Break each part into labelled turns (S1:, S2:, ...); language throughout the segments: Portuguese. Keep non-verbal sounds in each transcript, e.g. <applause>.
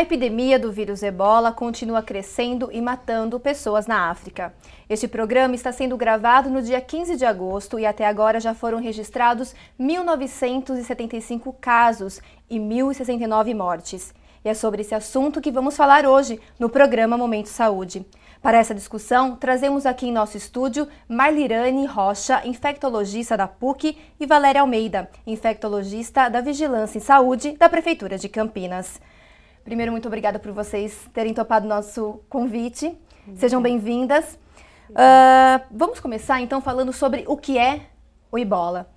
S1: A epidemia do vírus ebola continua crescendo e matando pessoas na África. Este programa está sendo gravado no dia 15 de agosto e até agora já foram registrados 1.975 casos e 1.069 mortes. E é sobre esse assunto que vamos falar hoje no programa Momento Saúde. Para essa discussão, trazemos aqui em nosso estúdio Marlirane Rocha, infectologista da PUC, e Valéria Almeida, infectologista da Vigilância em Saúde da Prefeitura de Campinas. Primeiro, muito obrigada por vocês terem topado nosso convite. Sejam bem-vindas. Uh, vamos começar então falando sobre o que é o Ebola.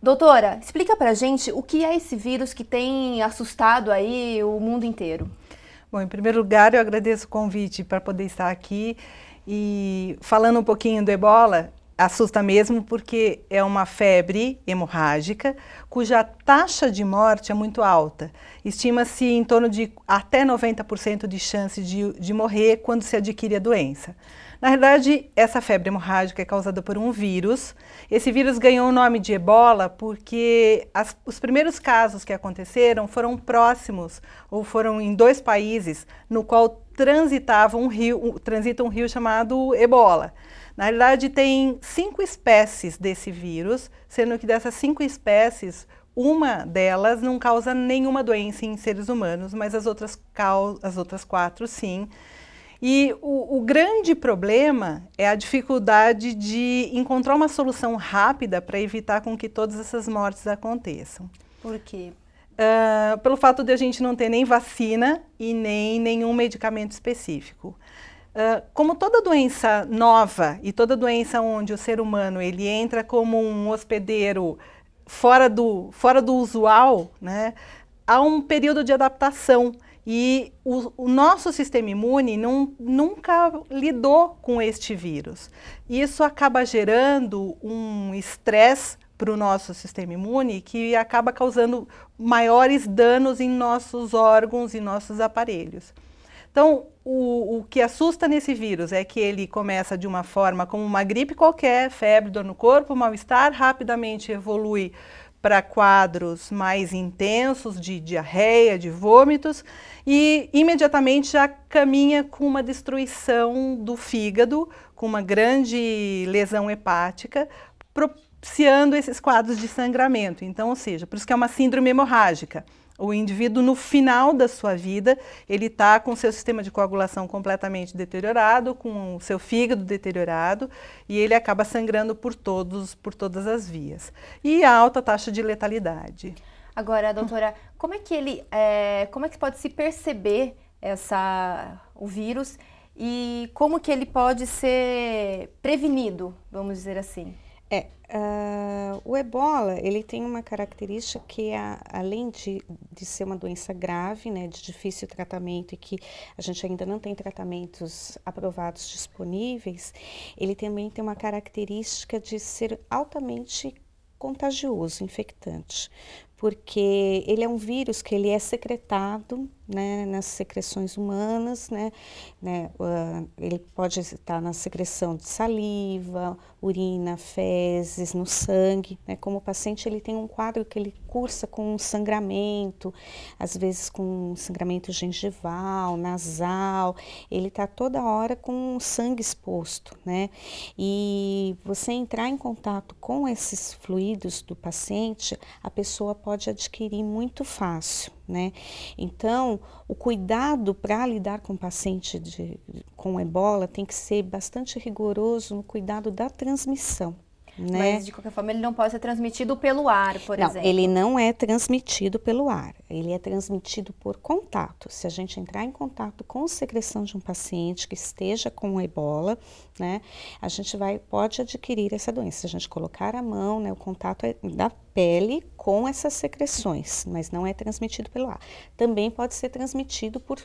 S1: Doutora, explica pra gente o que é esse vírus que tem assustado aí o mundo inteiro. Bom, em primeiro lugar, eu agradeço o convite para poder estar aqui e falando
S2: um pouquinho do Ebola, assusta mesmo porque é uma febre hemorrágica cuja taxa de morte é muito alta. Estima-se em torno de até 90% de chance de, de morrer quando se adquire a doença. Na verdade, essa febre hemorrágica é causada por um vírus. Esse vírus ganhou o nome de ebola porque as, os primeiros casos que aconteceram foram próximos ou foram em dois países no qual transitava um rio, transita um rio chamado ebola. Na realidade, tem cinco espécies desse vírus, sendo que dessas cinco espécies, uma delas não causa nenhuma doença em seres humanos, mas as outras, as outras quatro sim. E o, o, grande problema é a dificuldade de encontrar uma solução rápida para evitar com que todas essas mortes aconteçam. Por quê? Uh, pelo fato de a gente não ter nem vacina e nem nenhum medicamento específico. Ah, como toda doença nova e toda doença onde o ser humano ele entra como um hospedeiro fora do, fora do usual, né, há um período de adaptação. E o, o nosso sistema imune não, nunca lidou com este vírus. Isso acaba gerando um estresse para o nosso sistema imune que acaba causando maiores danos em nossos órgãos e nossos aparelhos. Então, o, o, que assusta nesse vírus é que ele começa de uma forma como uma gripe qualquer, febre, dor no corpo, mal-estar, rapidamente evolui para quadros mais intensos de diarreia, de vômitos e imediatamente já caminha com uma destruição do fígado, com uma grande lesão hepática, propiciando esses quadros de sangramento. Então, ou seja, por isso que é uma síndrome hemorrágica. O indivíduo, no final da sua vida, ele está com seu sistema de coagulação completamente deteriorado, com o seu fígado deteriorado, e ele acaba sangrando por, todos, por todas as vias. E a alta taxa de
S1: letalidade. Agora, doutora, como é que ele, é, como é que pode se perceber essa, o vírus e como que ele pode ser prevenido, vamos dizer assim? É, uh, o ebola, ele tem uma
S3: característica que, a, é, além de, de ser uma doença grave, né, de difícil tratamento e que a gente ainda não tem tratamentos aprovados disponíveis, ele também tem uma característica de ser altamente contagioso, infectante, porque ele é um vírus que ele é secretado né, nas secreções humanas, né, né, ele pode estar na secreção de saliva, urina, fezes, no sangue, né, como o paciente ele tem um quadro que ele cursa com sangramento, às vezes com sangramento gengival, nasal, ele está toda hora com sangue exposto, né, e você entrar em contato com esses fluidos do paciente, a pessoa pode adquirir muito fácil, né? Então, o cuidado para lidar com paciente de, com ebola tem que ser bastante rigoroso no cuidado da transmissão. Né? Mas, de
S1: qualquer forma, ele não pode ser transmitido pelo ar, por não, exemplo. Ele
S3: não é transmitido pelo ar, ele é transmitido por contato. Se a gente entrar em contato com secreção de um paciente que esteja com ebola, né, a gente vai, pode adquirir essa doença. Se a gente colocar a mão, né, o contato é da pele com essas secreções, mas não é transmitido pelo ar. Também pode ser transmitido por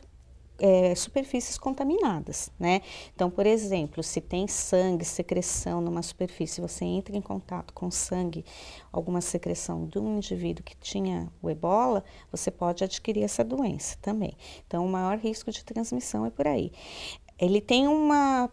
S3: é, superfícies contaminadas, né? Então, por exemplo, se tem sangue, secreção numa superfície, você entra em contato com sangue, alguma secreção de um indivíduo que tinha o ebola, você pode adquirir essa doença também. Então, o maior risco de transmissão é por aí. Ele tem uma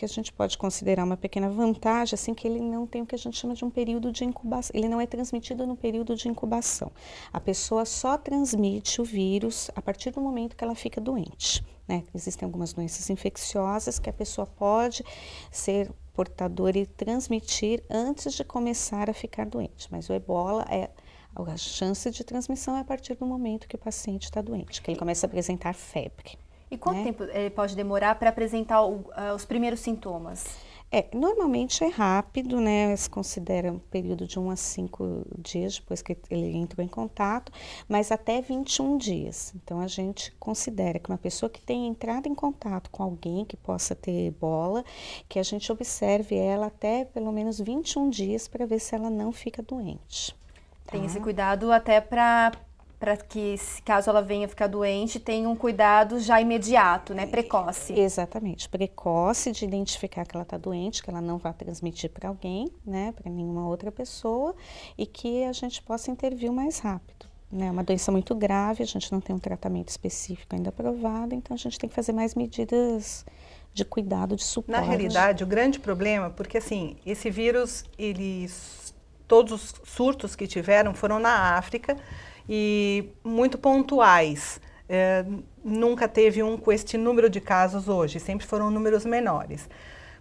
S3: que a gente pode considerar uma pequena vantagem, assim que ele não tem o que a gente chama de um período de incubação, ele não é transmitido no período de incubação. A pessoa só transmite o vírus a partir do momento que ela fica doente. Né? Existem algumas doenças infecciosas que a pessoa pode ser portadora e transmitir antes de começar a ficar doente, mas o ebola é a chance de transmissão é a partir do momento que o paciente está doente, que ele começa a apresentar febre.
S1: E quanto né? tempo ele eh, pode demorar para apresentar o, uh, os primeiros sintomas? É,
S3: normalmente é rápido, né? Se considera um período de 1 a 5 dias depois que ele entrou em contato, mas até 21 dias. Então a gente considera que uma pessoa que tenha entrado em contato com alguém que possa ter ebola, que a gente observe ela até pelo menos 21 dias para ver se ela não fica doente. Tá? Tem esse
S1: cuidado até para para que, caso ela venha ficar doente, tenha um cuidado já imediato, né? Precoce. Exatamente, precoce de identificar que ela está doente, que
S3: ela não vá transmitir para alguém, né? Para nenhuma outra pessoa e que a gente possa intervir o mais rápido. Né? É uma doença muito grave, a gente não tem um tratamento específico ainda aprovado, então a gente tem que fazer mais medidas de cuidado, de suporte. Na realidade,
S2: o grande problema, porque assim, esse vírus, eles, todos os surtos que tiveram foram na África, e muito pontuais. É, nunca teve um com este número de casos hoje, sempre foram números menores.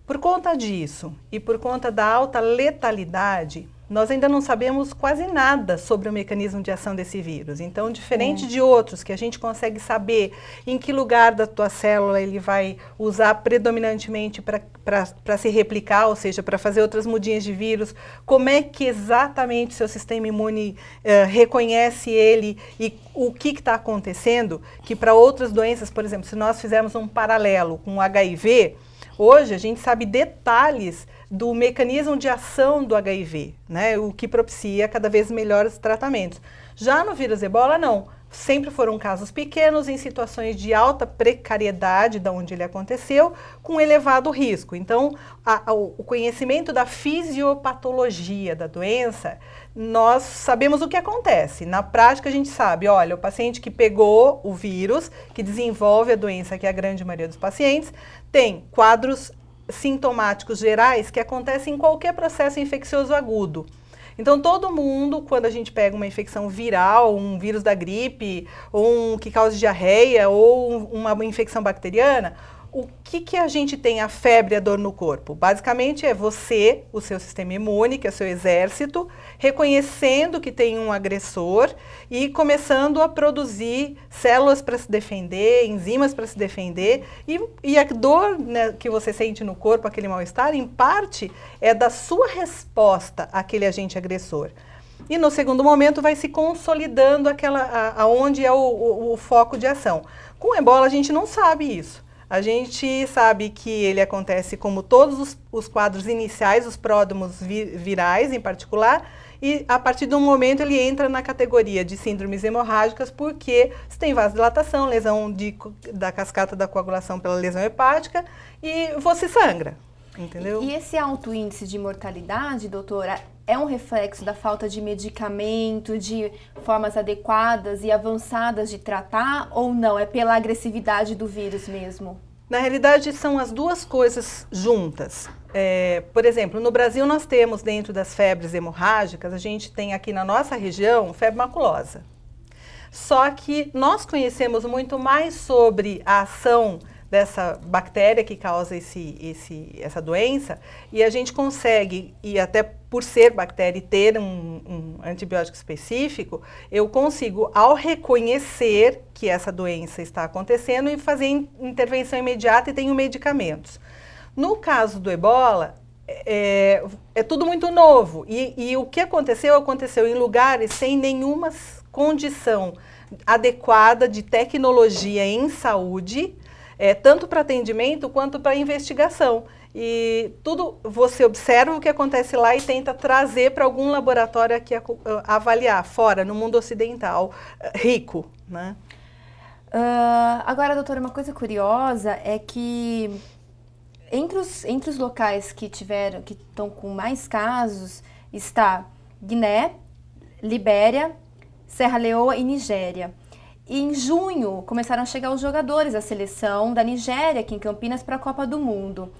S2: Por conta disso e por conta da alta letalidade, nós ainda não sabemos quase nada sobre o mecanismo de ação desse vírus. Então, diferente é. de outros, que a gente consegue saber em que lugar da tua célula ele vai usar predominantemente para se replicar, ou seja, para fazer outras mudinhas de vírus, como é que exatamente seu sistema imune uh, reconhece ele e o que está acontecendo, que para outras doenças, por exemplo, se nós fizermos um paralelo com o HIV, hoje a gente sabe detalhes do mecanismo de ação do HIV, né? O que propicia cada vez melhores tratamentos. Já no vírus ebola, não. Sempre foram casos pequenos, em situações de alta precariedade, da onde ele aconteceu, com elevado risco. Então, a, a, o conhecimento da fisiopatologia da doença, nós sabemos o que acontece. Na prática, a gente sabe: olha, o paciente que pegou o vírus, que desenvolve a doença, que é a grande maioria dos pacientes, tem quadros sintomáticos gerais que acontecem em qualquer processo infeccioso agudo. Então, todo mundo, quando a gente pega uma infecção viral, um vírus da gripe, ou um que cause diarreia, ou uma infecção bacteriana, o que, que a gente tem a febre, a dor no corpo? Basicamente é você, o seu sistema imune, que é o seu exército, reconhecendo que tem um agressor e começando a produzir células para se defender, enzimas para se defender. E, e a dor né, que você sente no corpo, aquele mal-estar, em parte é da sua resposta àquele agente agressor. E no segundo momento vai se consolidando aquela aonde é o, o, o foco de ação. Com ebola a gente não sabe isso. A gente sabe que ele acontece como todos os, os quadros iniciais, os pródromos vi, virais em particular, e a partir de um momento ele entra na categoria de síndromes hemorrágicas porque se tem vasodilatação, lesão de, da cascata da coagulação pela lesão hepática e você sangra,
S1: entendeu? e esse alto índice de mortalidade, doutora, é um reflexo da falta de medicamento, de formas adequadas e avançadas de tratar ou não? É pela agressividade do vírus mesmo?
S2: Na realidade, são as duas coisas juntas. É, por exemplo, no Brasil nós temos dentro das febres hemorrágicas, a gente tem aqui na nossa região febre maculosa. Só que nós conhecemos muito mais sobre a ação dessa bactéria que causa esse, esse, essa doença e a gente consegue, e até por ser bactéria e ter um, um antibiótico específico, eu consigo, ao reconhecer que essa doença está acontecendo, e fazer in intervenção imediata e tenho medicamentos. No caso do ebola, é, é tudo muito novo. E, e, o que aconteceu, aconteceu em lugares sem nenhuma condição adequada de tecnologia em saúde é, tanto para atendimento quanto para investigação. E tudo você observa o que acontece lá e tenta trazer para algum laboratório aqui a, a, avaliar, fora, no mundo ocidental, eh, rico.
S1: Né? Uh, agora, doutora, uma coisa curiosa é que entre os, entre os locais que tiveram, que estão com mais casos, está Guiné, Libéria, Serra Leoa e Nigéria. E em junho começaram a chegar os jogadores da seleção da Nigéria aqui em Campinas para a Copa do Mundo.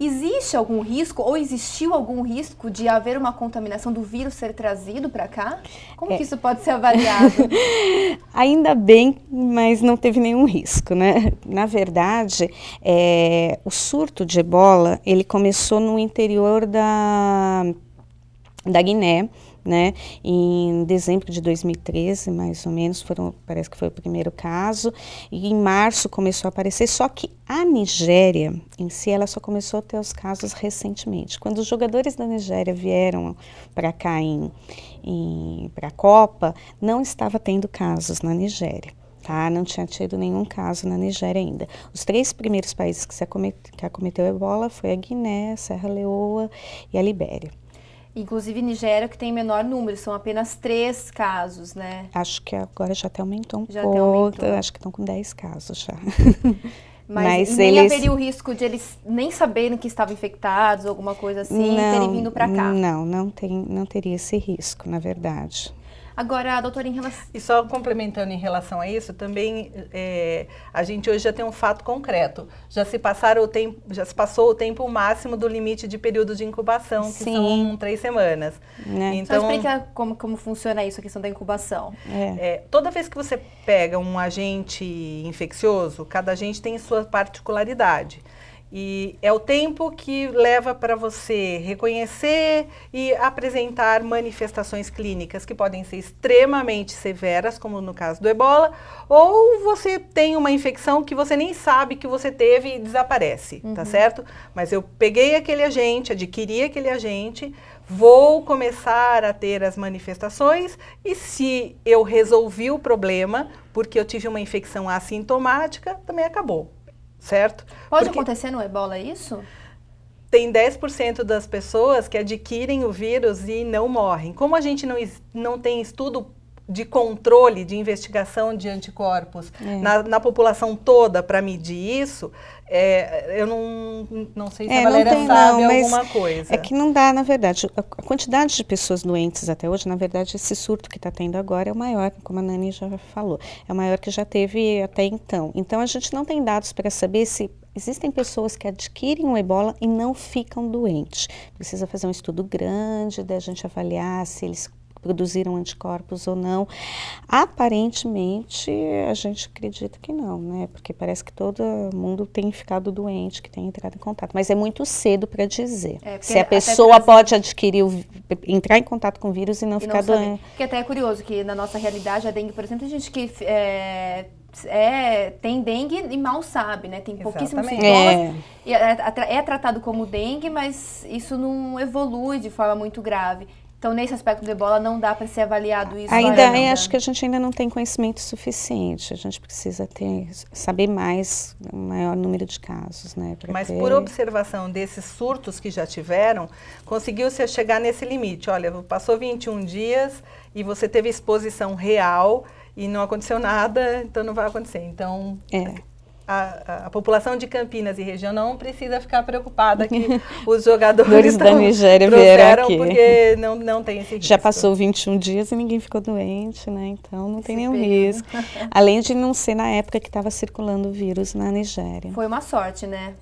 S1: Existe algum risco ou existiu algum risco de haver uma contaminação do vírus ser trazido para cá? Como é. que isso pode ser avaliado?
S3: <laughs> Ainda bem, mas não teve nenhum risco, né? Na verdade, é, o surto de ebola ele começou no interior da, da Guiné né? Em dezembro de 2013, mais ou menos, foram, parece que foi o primeiro caso, e em março começou a aparecer, só que a Nigéria em si ela só começou a ter os casos recentemente. Quando os jogadores da Nigéria vieram para cá em, em para a Copa, não estava tendo casos na Nigéria. Tá, não tinha tido nenhum caso na Nigéria ainda. Os três primeiros países que, se acometeu, que acometeu ebola foi a Guiné, a Serra Leoa e a Libéria.
S1: Inclusive Nigéria, que tem menor número, são apenas três casos, né?
S3: Acho que agora já até aumentou um já pouco, aumentou. acho que estão com 10 casos já. <laughs> Mas, Mas eles... haveria o
S1: risco de eles nem saberem que estavam infectados, alguma coisa assim, não, terem vindo para cá?
S3: Não, não, tem, não teria esse risco, na verdade.
S2: Agora, doutora, em relação... E só complementando em relação a isso, também é, a gente hoje já tem um fato concreto. Já se, passaram o tempo, já se passou o tempo máximo do limite de período de incubação, que Sim. são três semanas. Né? Então, só explica
S1: como, como funciona isso, a questão da incubação. É.
S2: é. toda vez que você pega um agente infeccioso, cada agente tem sua particularidade. E é o tempo que leva para você reconhecer e apresentar manifestações clínicas que podem ser extremamente severas, como no caso do ebola, ou você tem uma infecção que você nem sabe que você teve e desaparece, tá uhum. tá certo? Mas eu peguei aquele agente, adquiri aquele agente, vou começar a ter as manifestações e se eu resolvi o problema porque eu tive uma infecção assintomática, também acabou certo?
S1: Pode Porque acontecer no ebola é isso?
S2: Tem 10% das pessoas que adquirem o vírus e não morrem. Como a gente não, não tem estudo de controle, de investigação de anticorpos é. na, na, população toda para medir isso, é, eu não, não sei se é, a Valéria tem, sabe não, alguma coisa.
S3: É que não dá, na verdade. A quantidade de pessoas doentes até hoje, na verdade, esse surto que está tendo agora é o maior, como a Nani já falou. É o maior que já teve até então. Então, a gente não tem dados para saber se Existem pessoas que adquirem o ebola e não ficam doentes. Precisa fazer um estudo grande da gente avaliar se eles produziram anticorpos ou não. Aparentemente, a gente acredita que não, né? Porque parece que todo mundo tem ficado doente, que tem entrado em contato. Mas é muito cedo para dizer. É, se a pessoa trazer... pode adquirir, o, entrar em contato com o vírus e não e ficar não doente.
S1: Porque até é curioso que na nossa realidade, a dengue, por exemplo, tem gente que... É... É, tem dengue e mal sabe, né? Tem pouquíssimos sintomas. É. é. É, é, tratado como dengue, mas isso não evolui de forma muito grave. Então, nesse aspecto do ebola, não dá para ser avaliado isso? Ainda não, acho
S3: que a gente ainda não tem conhecimento suficiente. A gente precisa ter, saber mais, um maior número de casos. Né, Mas ter... por
S2: observação desses surtos que já tiveram, conseguiu-se chegar nesse limite. Olha, passou 21 dias e você teve exposição real e não aconteceu nada, então não vai acontecer. Então, é a, a, população de Campinas e região não precisa ficar preocupada que <laughs> os jogadores da Nigéria vieram aqui. porque não, não tem esse risco. Já passou
S3: 21 dias e ninguém ficou doente, né? Então não tem nenhum né? risco. Além de não ser na época que estava circulando o vírus na Nigéria.
S1: Foi uma sorte, né?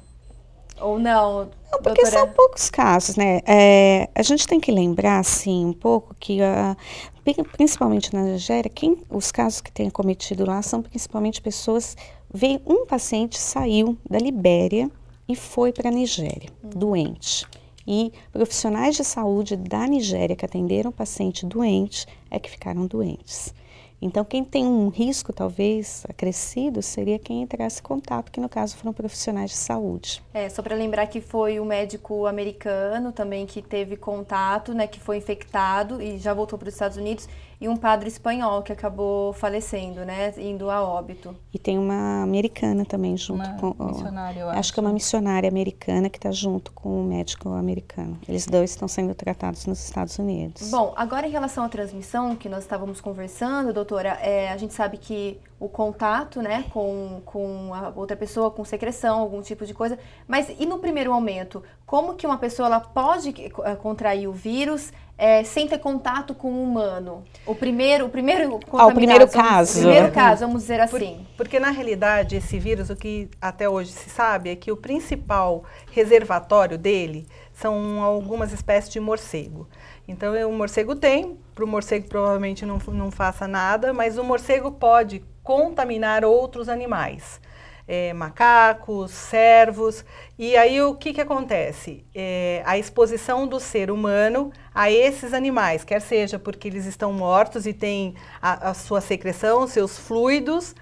S1: Ou não? não porque doutora... são
S3: poucos casos, né? É, a gente tem que lembrar, assim, um pouco que, a, ah, principalmente na Nigéria, quem, os casos que tem cometido lá são principalmente pessoas veio um paciente saiu da Libéria e foi para a Nigéria, hum. doente. E profissionais de saúde da Nigéria que atenderam o paciente doente é que ficaram doentes. Então, quem tem um risco talvez acrescido seria quem entrasse em contato, que no caso foram profissionais de saúde.
S1: É, só para lembrar que foi o um médico americano também que teve contato, né, que foi infectado e já voltou para os Estados Unidos e um padre espanhol que acabou falecendo, né, indo a óbito.
S3: E tem uma americana também junto uma com missionária, eu acho. acho que é uma missionária americana que está junto com o um médico americano. Eles dois estão sendo tratados nos Estados Unidos.
S1: Bom, agora em relação à transmissão que nós estávamos conversando, doutora, é, a gente sabe que o contato, né, com, com a outra pessoa, com secreção, algum tipo de coisa. Mas e no primeiro momento, como que uma pessoa ela pode eh, eh, contrair o vírus é, sem ter contato com o humano? O primeiro, o primeiro ah, o primeiro assim. caso. O primeiro caso, vamos dizer assim. Por, porque na realidade esse vírus, o
S2: que até hoje se sabe é que o principal reservatório dele são algumas espécies de morcego. Então o morcego tem, para o morcego provavelmente não, não faça nada, mas o morcego pode contaminar outros animais. É, macacos, servos. E aí o que, que acontece? É, a exposição do ser humano a esses animais, quer seja porque eles estão mortos e têm a, a sua secreção, seus fluidos,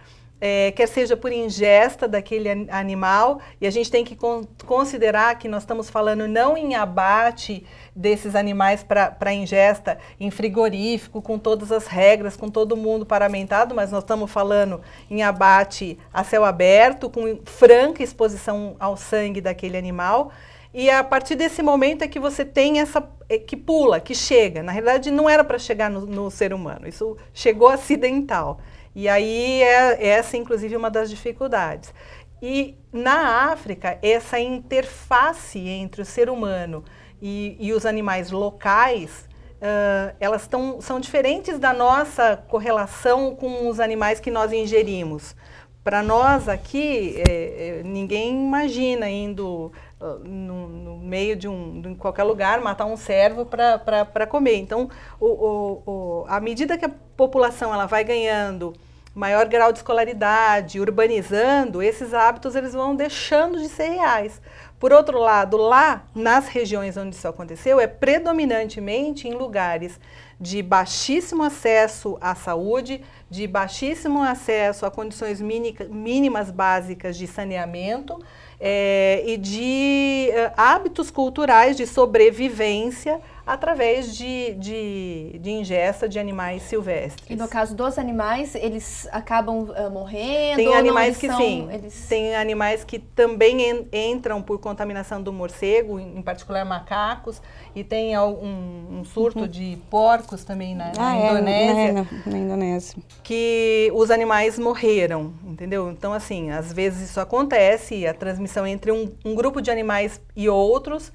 S2: é, quer seja por ingesta daquele animal, e a gente tem que con considerar que nós estamos falando não em abate desses animais para ingesta em frigorífico, com todas as regras, com todo mundo paramentado, mas nós estamos falando em abate a céu aberto, com franca exposição ao sangue daquele animal. E a partir desse momento é que você tem essa. É, que pula, que chega. Na realidade, não era para chegar no, no ser humano, isso chegou acidental. E aí é essa, é, assim, inclusive, uma das dificuldades. E na África, essa interface entre o ser humano e, e os animais locais, uh, elas tão, são diferentes da nossa correlação com os animais que nós ingerimos. Para nós aqui, é, é, ninguém imagina indo ah, no, no, meio de um em qualquer lugar matar um servo para comer então o, o, o, à medida que a população ela vai ganhando maior grau de escolaridade urbanizando esses hábitos eles vão deixando de ser reais por outro lado lá nas regiões onde isso aconteceu é predominantemente em lugares de baixíssimo acesso à saúde, de baixíssimo acesso a condições mínimas básicas de saneamento, é, e de eh, hábitos culturais de sobrevivência através de, de, de, ingesta de animais silvestres.
S1: E no caso dos animais, eles acabam uh, morrendo? Tem animais que são, sim. Eles...
S2: Tem animais que também en, entram por contaminação do morcego, em particular macacos. E tem um, um surto uhum. de porcos também na, ah, na é, Indonésia. É, na, na Indonésia. Que os animais morreram, entendeu? Então, assim, às vezes isso acontece, a transmissão entre um, um grupo de animais e outros.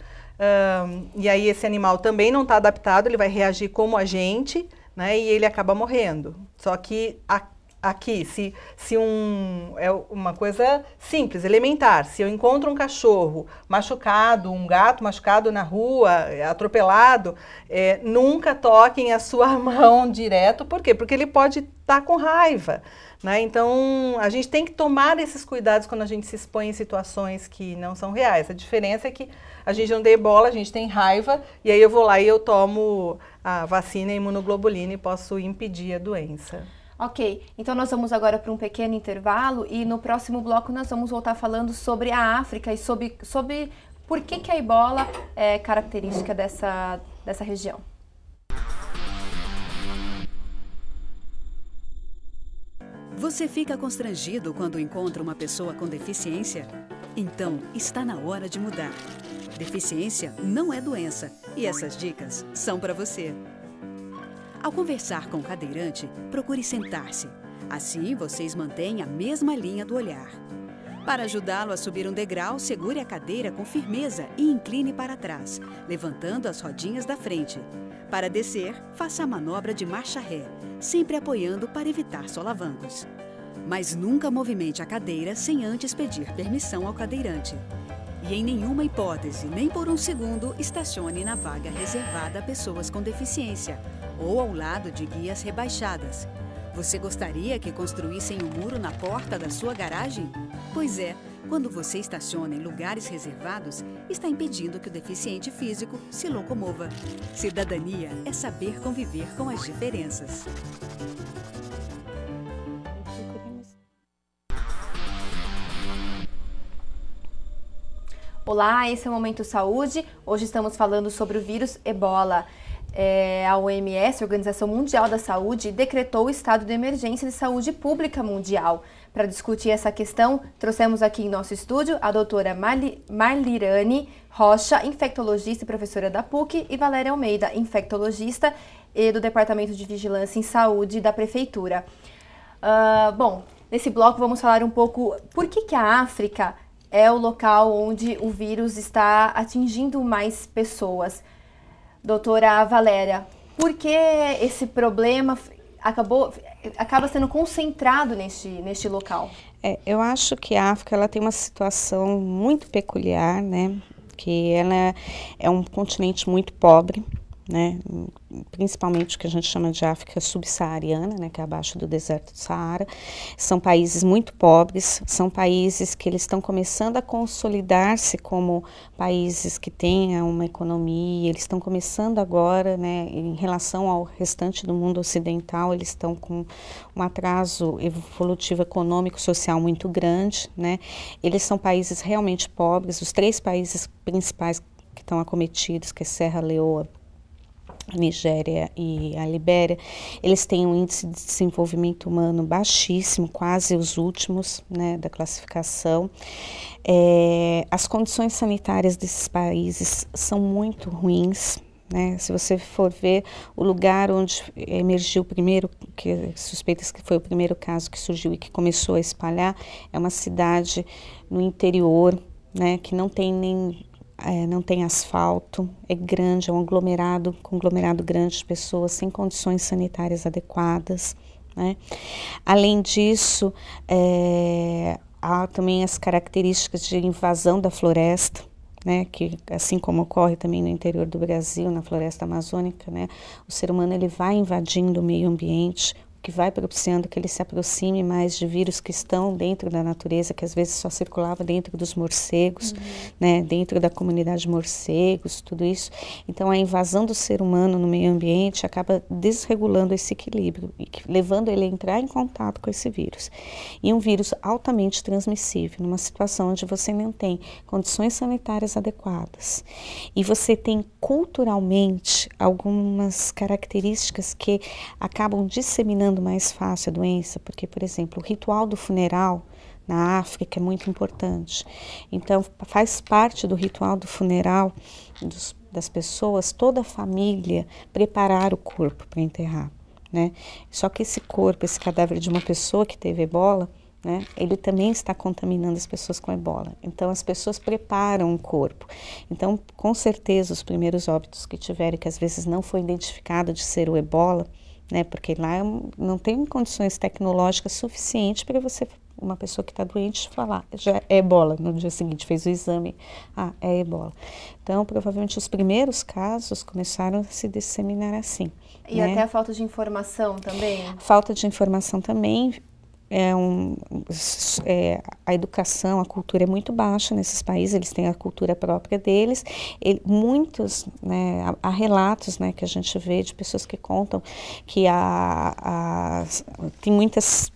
S2: Um, e aí esse animal também não está adaptado, ele vai reagir como a gente, né? E ele acaba morrendo. Só que a aqui, se, se um, é uma coisa simples, elementar, se eu encontro um cachorro machucado, um gato machucado na rua, eh, atropelado, é, nunca toquem a sua <laughs> mão direto, por quê? Porque ele pode estar tá com raiva, né? Então, a gente tem que tomar esses cuidados quando a gente se expõe em situações que não são reais. A diferença é que a gente não deu bola, a gente tem raiva, e aí eu vou lá e eu tomo a vacina a imunoglobulina e posso impedir a doença.
S1: Ok, então nós vamos agora para um pequeno intervalo e no próximo bloco nós vamos voltar falando sobre a África e sobre, sobre por que, que a ebola é característica dessa, dessa região.
S4: Você fica constrangido quando encontra uma pessoa com deficiência? Então está na hora de mudar. Deficiência não é doença e essas dicas são para você. Ao conversar com o cadeirante, procure sentar-se. Assim, vocês mantêm a mesma linha do olhar. Para ajudá-lo a subir um degrau, segure a cadeira com firmeza e incline para trás, levantando as rodinhas da frente. Para descer, faça a manobra de marcha ré, sempre apoiando para evitar solavancos. Mas nunca movimente a cadeira sem antes pedir permissão ao cadeirante. E em nenhuma hipótese, nem por um segundo, estacione na vaga reservada a pessoas com deficiência, ou ao lado de guias rebaixadas. Você gostaria que construíssem um muro na porta da sua garagem? Pois é, quando você estaciona em lugares reservados, está impedindo que o deficiente físico se locomova. Cidadania é saber conviver com as diferenças.
S1: Olá, esse é o Momento Saúde. Hoje estamos falando sobre o vírus ebola é, a OMS, a Organização Mundial da Saúde, decretou o estado de emergência de saúde pública mundial. Para discutir essa questão, trouxemos aqui em nosso estúdio a doutora Marli, Marlirane Rocha, infectologista e professora da PUC, e Valéria Almeida, infectologista e do Departamento de Vigilância em Saúde da Prefeitura. Uh, bom, nesse bloco vamos falar um pouco por que, que a África é o local onde o vírus está atingindo mais pessoas doutora Valéria, por que esse problema acabou, acaba sendo concentrado neste, neste local? É, eu acho que a África ela
S3: tem uma situação muito peculiar, né? que ela é um continente muito pobre, né? principalmente o que a gente chama de África subsaariana, né? que é abaixo do deserto do Saara, são países muito pobres, são países que eles estão começando a consolidar-se como países que têm uma economia, eles estão começando agora, né? em relação ao restante do mundo ocidental, eles estão com um atraso evolutivo econômico, social muito grande, né? eles são países realmente pobres, os três países principais que estão acometidos, que é Serra Leoa, a Nigéria e a Libéria, eles têm um índice de desenvolvimento humano baixíssimo, quase os últimos né, da classificação. É, as condições sanitárias desses países são muito ruins. Né? Se você for ver o lugar onde emergiu o primeiro, que é suspeitas que foi o primeiro caso que surgiu e que começou a espalhar, é uma cidade no interior, né, que não tem nem é, não tem asfalto, é grande, é um aglomerado, conglomerado grande de pessoas sem condições sanitárias adequadas. Né? Além disso, é, há também as características de invasão da floresta. Né, que assim como ocorre também no interior do Brasil, na floresta amazônica, né, o ser humano ele vai invadindo o meio ambiente, que vai propiciando que ele se aproxime mais de vírus que estão dentro da natureza, que às vezes só circulava dentro dos morcegos, uhum. né, dentro da comunidade de morcegos, tudo isso. Então a invasão do ser humano no meio ambiente acaba desregulando esse equilíbrio e levando ele a entrar em contato com esse vírus. E um vírus altamente transmissível, numa situação onde você não tem condições sanitárias adequadas e você tem culturalmente algumas características que acabam disseminando mais fácil a doença, porque, por exemplo, o ritual do funeral na África é muito importante. Então, faz parte do ritual do funeral dos, das pessoas, toda a família, preparar o corpo para enterrar. Né? Só que esse corpo, esse cadáver de uma pessoa que teve ebola, né? Ele também está contaminando as pessoas com ebola. Então, as pessoas preparam o corpo. Então, com certeza, os primeiros óbitos que tiveram, que às vezes não foi identificado de ser o ebola, né? Porque lá não tem condições tecnológicas suficientes para você, uma pessoa que está doente, falar já é ebola. No dia seguinte fez o exame, ah, é ebola. Então, provavelmente os primeiros casos começaram a se disseminar assim. E né? até a
S1: falta de informação também?
S3: Falta de informação também é um, é, a educação, a cultura é muito baixa nesses países, eles têm a cultura própria deles. muitos, né, há, há, relatos né, que a gente vê de pessoas que contam que há, há, tem muitas,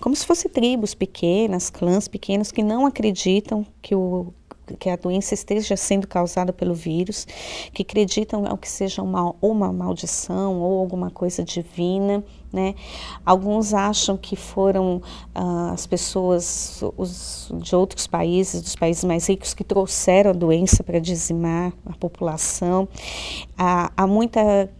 S3: como se fossem tribos pequenas, clãs pequenos que não acreditam que o que a doença esteja sendo causada pelo vírus, que acreditam que seja uma, uma maldição ou alguma coisa divina. Né? Alguns acham que foram ah, as pessoas os, de outros países, dos países mais ricos, que trouxeram a doença para dizimar a população. há muita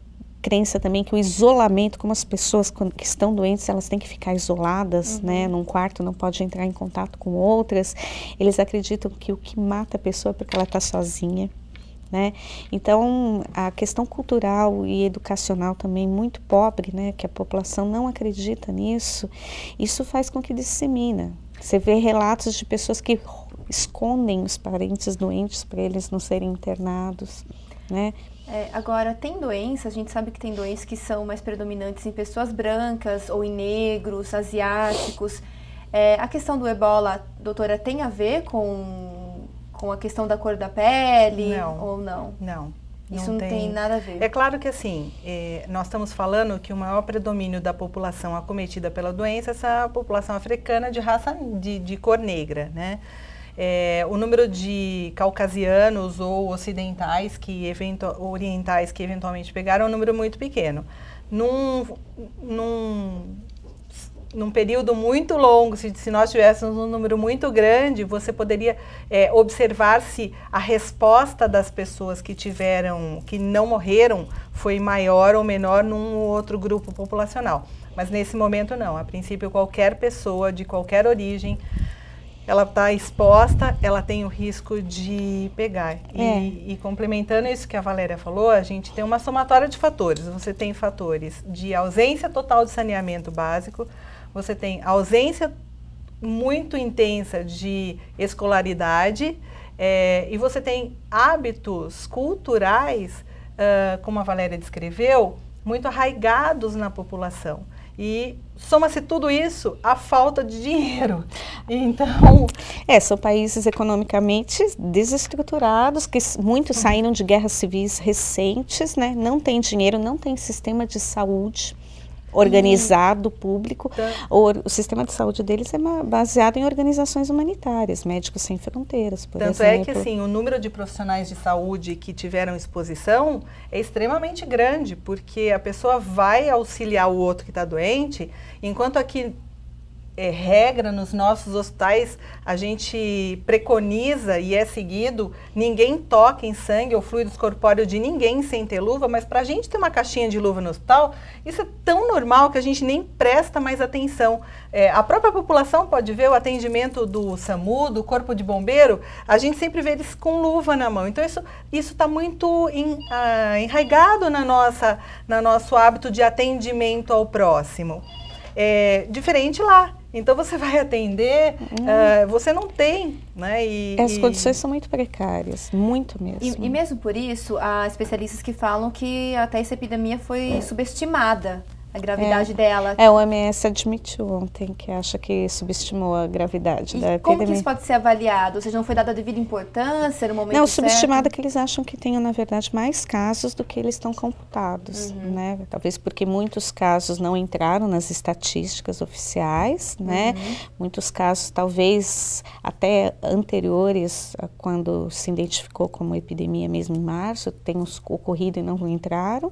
S3: crença também que o isolamento, como as pessoas quando, que estão doentes, elas têm que ficar isoladas, uhum. né, num quarto, não pode entrar em contato com outras. Eles acreditam que o que mata a pessoa é porque ela está sozinha. Né? Então, a questão cultural e educacional também muito pobre, né, que a população não acredita nisso, isso faz com que dissemina. Você vê relatos de pessoas que escondem os parentes doentes para eles não serem internados. Né?
S1: É, agora, tem doenças, a gente sabe que tem doenças que são mais predominantes em pessoas brancas ou em negros, asiáticos. É, a questão do ebola, doutora, tem a ver com, com a questão da cor da pele não, ou não? Não. Isso não tem... tem nada
S2: a ver. É claro que assim, é, nós estamos falando que o maior predomínio da população acometida pela doença é essa população africana de raça de, de cor negra, né? é, o número de caucasianos ou ocidentais que orientais que eventualmente pegaram é um número muito pequeno. Num, num, num período muito longo, se, se, nós tivéssemos um número muito grande, você poderia é, observar se a resposta das pessoas que tiveram, que não morreram, foi maior ou menor num ou outro grupo populacional. Mas nesse momento não. A princípio, qualquer pessoa de qualquer origem ela está exposta, ela tem o risco de pegar. É. E, e, complementando isso que a Valéria falou, a gente tem uma somatória de fatores. Você tem fatores de ausência total de saneamento básico, você tem ausência muito intensa de escolaridade é, e você tem hábitos culturais, uh, como a Valéria descreveu, muito arraigados na população. E soma-se tudo isso à falta de dinheiro. <laughs> Então. É, são
S3: países economicamente desestruturados, que muitos uhum. saíram de guerras civis recentes, né? não tem dinheiro, não tem sistema de saúde organizado, uhum. público. Tá. O, o, sistema de saúde deles é baseado em organizações humanitárias, Médicos Sem Fronteiras, por Tanto exemplo. Tanto é que assim,
S2: o número de profissionais de saúde que tiveram exposição é extremamente grande, porque a pessoa vai auxiliar o outro que está doente, enquanto aqui é, regra nos nossos hospitais, a gente preconiza e é seguido, ninguém toca em sangue ou fluidos corpóreos de ninguém sem ter luva, mas para a gente ter uma caixinha de luva no hospital, isso é tão normal que a gente nem presta mais atenção. É, a própria população pode ver o atendimento do SAMU, do Corpo de Bombeiro, a gente sempre vê eles com luva na mão. Então isso está muito em, ah, enraigado na nossa, no nosso hábito de atendimento ao próximo. É, diferente lá, então você vai atender, hum. uh, você não tem,
S1: né? E, é, As e... condições
S3: são muito precárias, muito mesmo. E, e,
S1: mesmo por isso, há especialistas que falam que até essa epidemia foi é. subestimada a gravidade é. dela. É, o
S3: MS admitiu ontem que acha que subestimou a gravidade e da como epidemia. Como que isso pode
S1: ser avaliado? Ou seja, não foi dada a devida importância no momento Não, certo?
S3: que eles acham que tenham na verdade, mais casos do que eles estão computados, uhum. né? Talvez porque muitos casos não entraram nas estatísticas oficiais, né? Uhum. Muitos casos, talvez, até anteriores, quando se identificou como epidemia mesmo em março, tenham ocorrido e não entraram.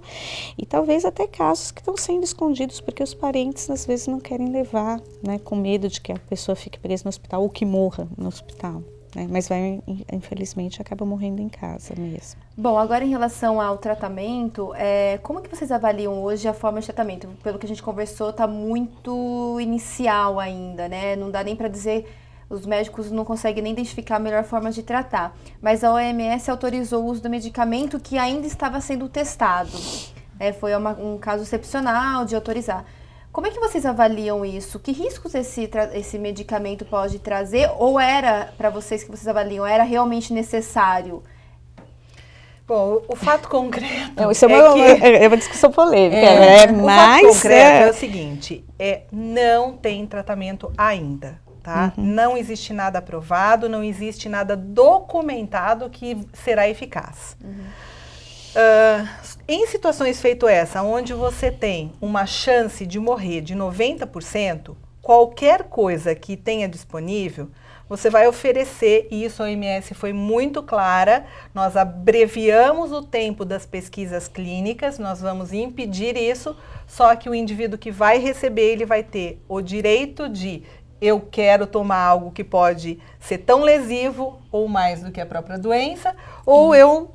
S3: E talvez até casos que estão sendo escondidos porque os parentes às vezes não querem levar, né, com medo de que a pessoa fique presa no hospital ou que morra no hospital. Né? Mas vai, infelizmente, acaba morrendo em casa mesmo.
S1: Bom, agora em relação ao tratamento, é, como que vocês avaliam hoje a forma de tratamento? Pelo que a gente conversou, está muito inicial ainda, né? Não dá nem para dizer os médicos não conseguem nem identificar a melhor forma de tratar. Mas a OMS autorizou o uso do medicamento que ainda estava sendo testado. É, foi uma, um caso excepcional de autorizar. Como é que vocês avaliam isso? Que riscos esse, esse medicamento pode trazer? Ou era, para vocês que vocês avaliam, era realmente necessário? Bom, o fato concreto.
S2: Não, isso é, é uma, que, é, é uma discussão polêmica, é, mas... Né? O fato concreto é... é... o seguinte: é, não tem tratamento ainda. Tá? Uhum. Não existe nada aprovado, não existe nada documentado que será eficaz. Uhum. Uh, em situações feito essa, onde você tem uma chance de morrer de 90%, qualquer coisa que tenha disponível, você vai oferecer, e isso a OMS foi muito clara, nós abreviamos o tempo das pesquisas clínicas, nós vamos impedir isso, só que o indivíduo que vai receber, ele vai ter o direito de eu quero tomar algo que pode ser tão lesivo ou mais do que a própria doença, ou eu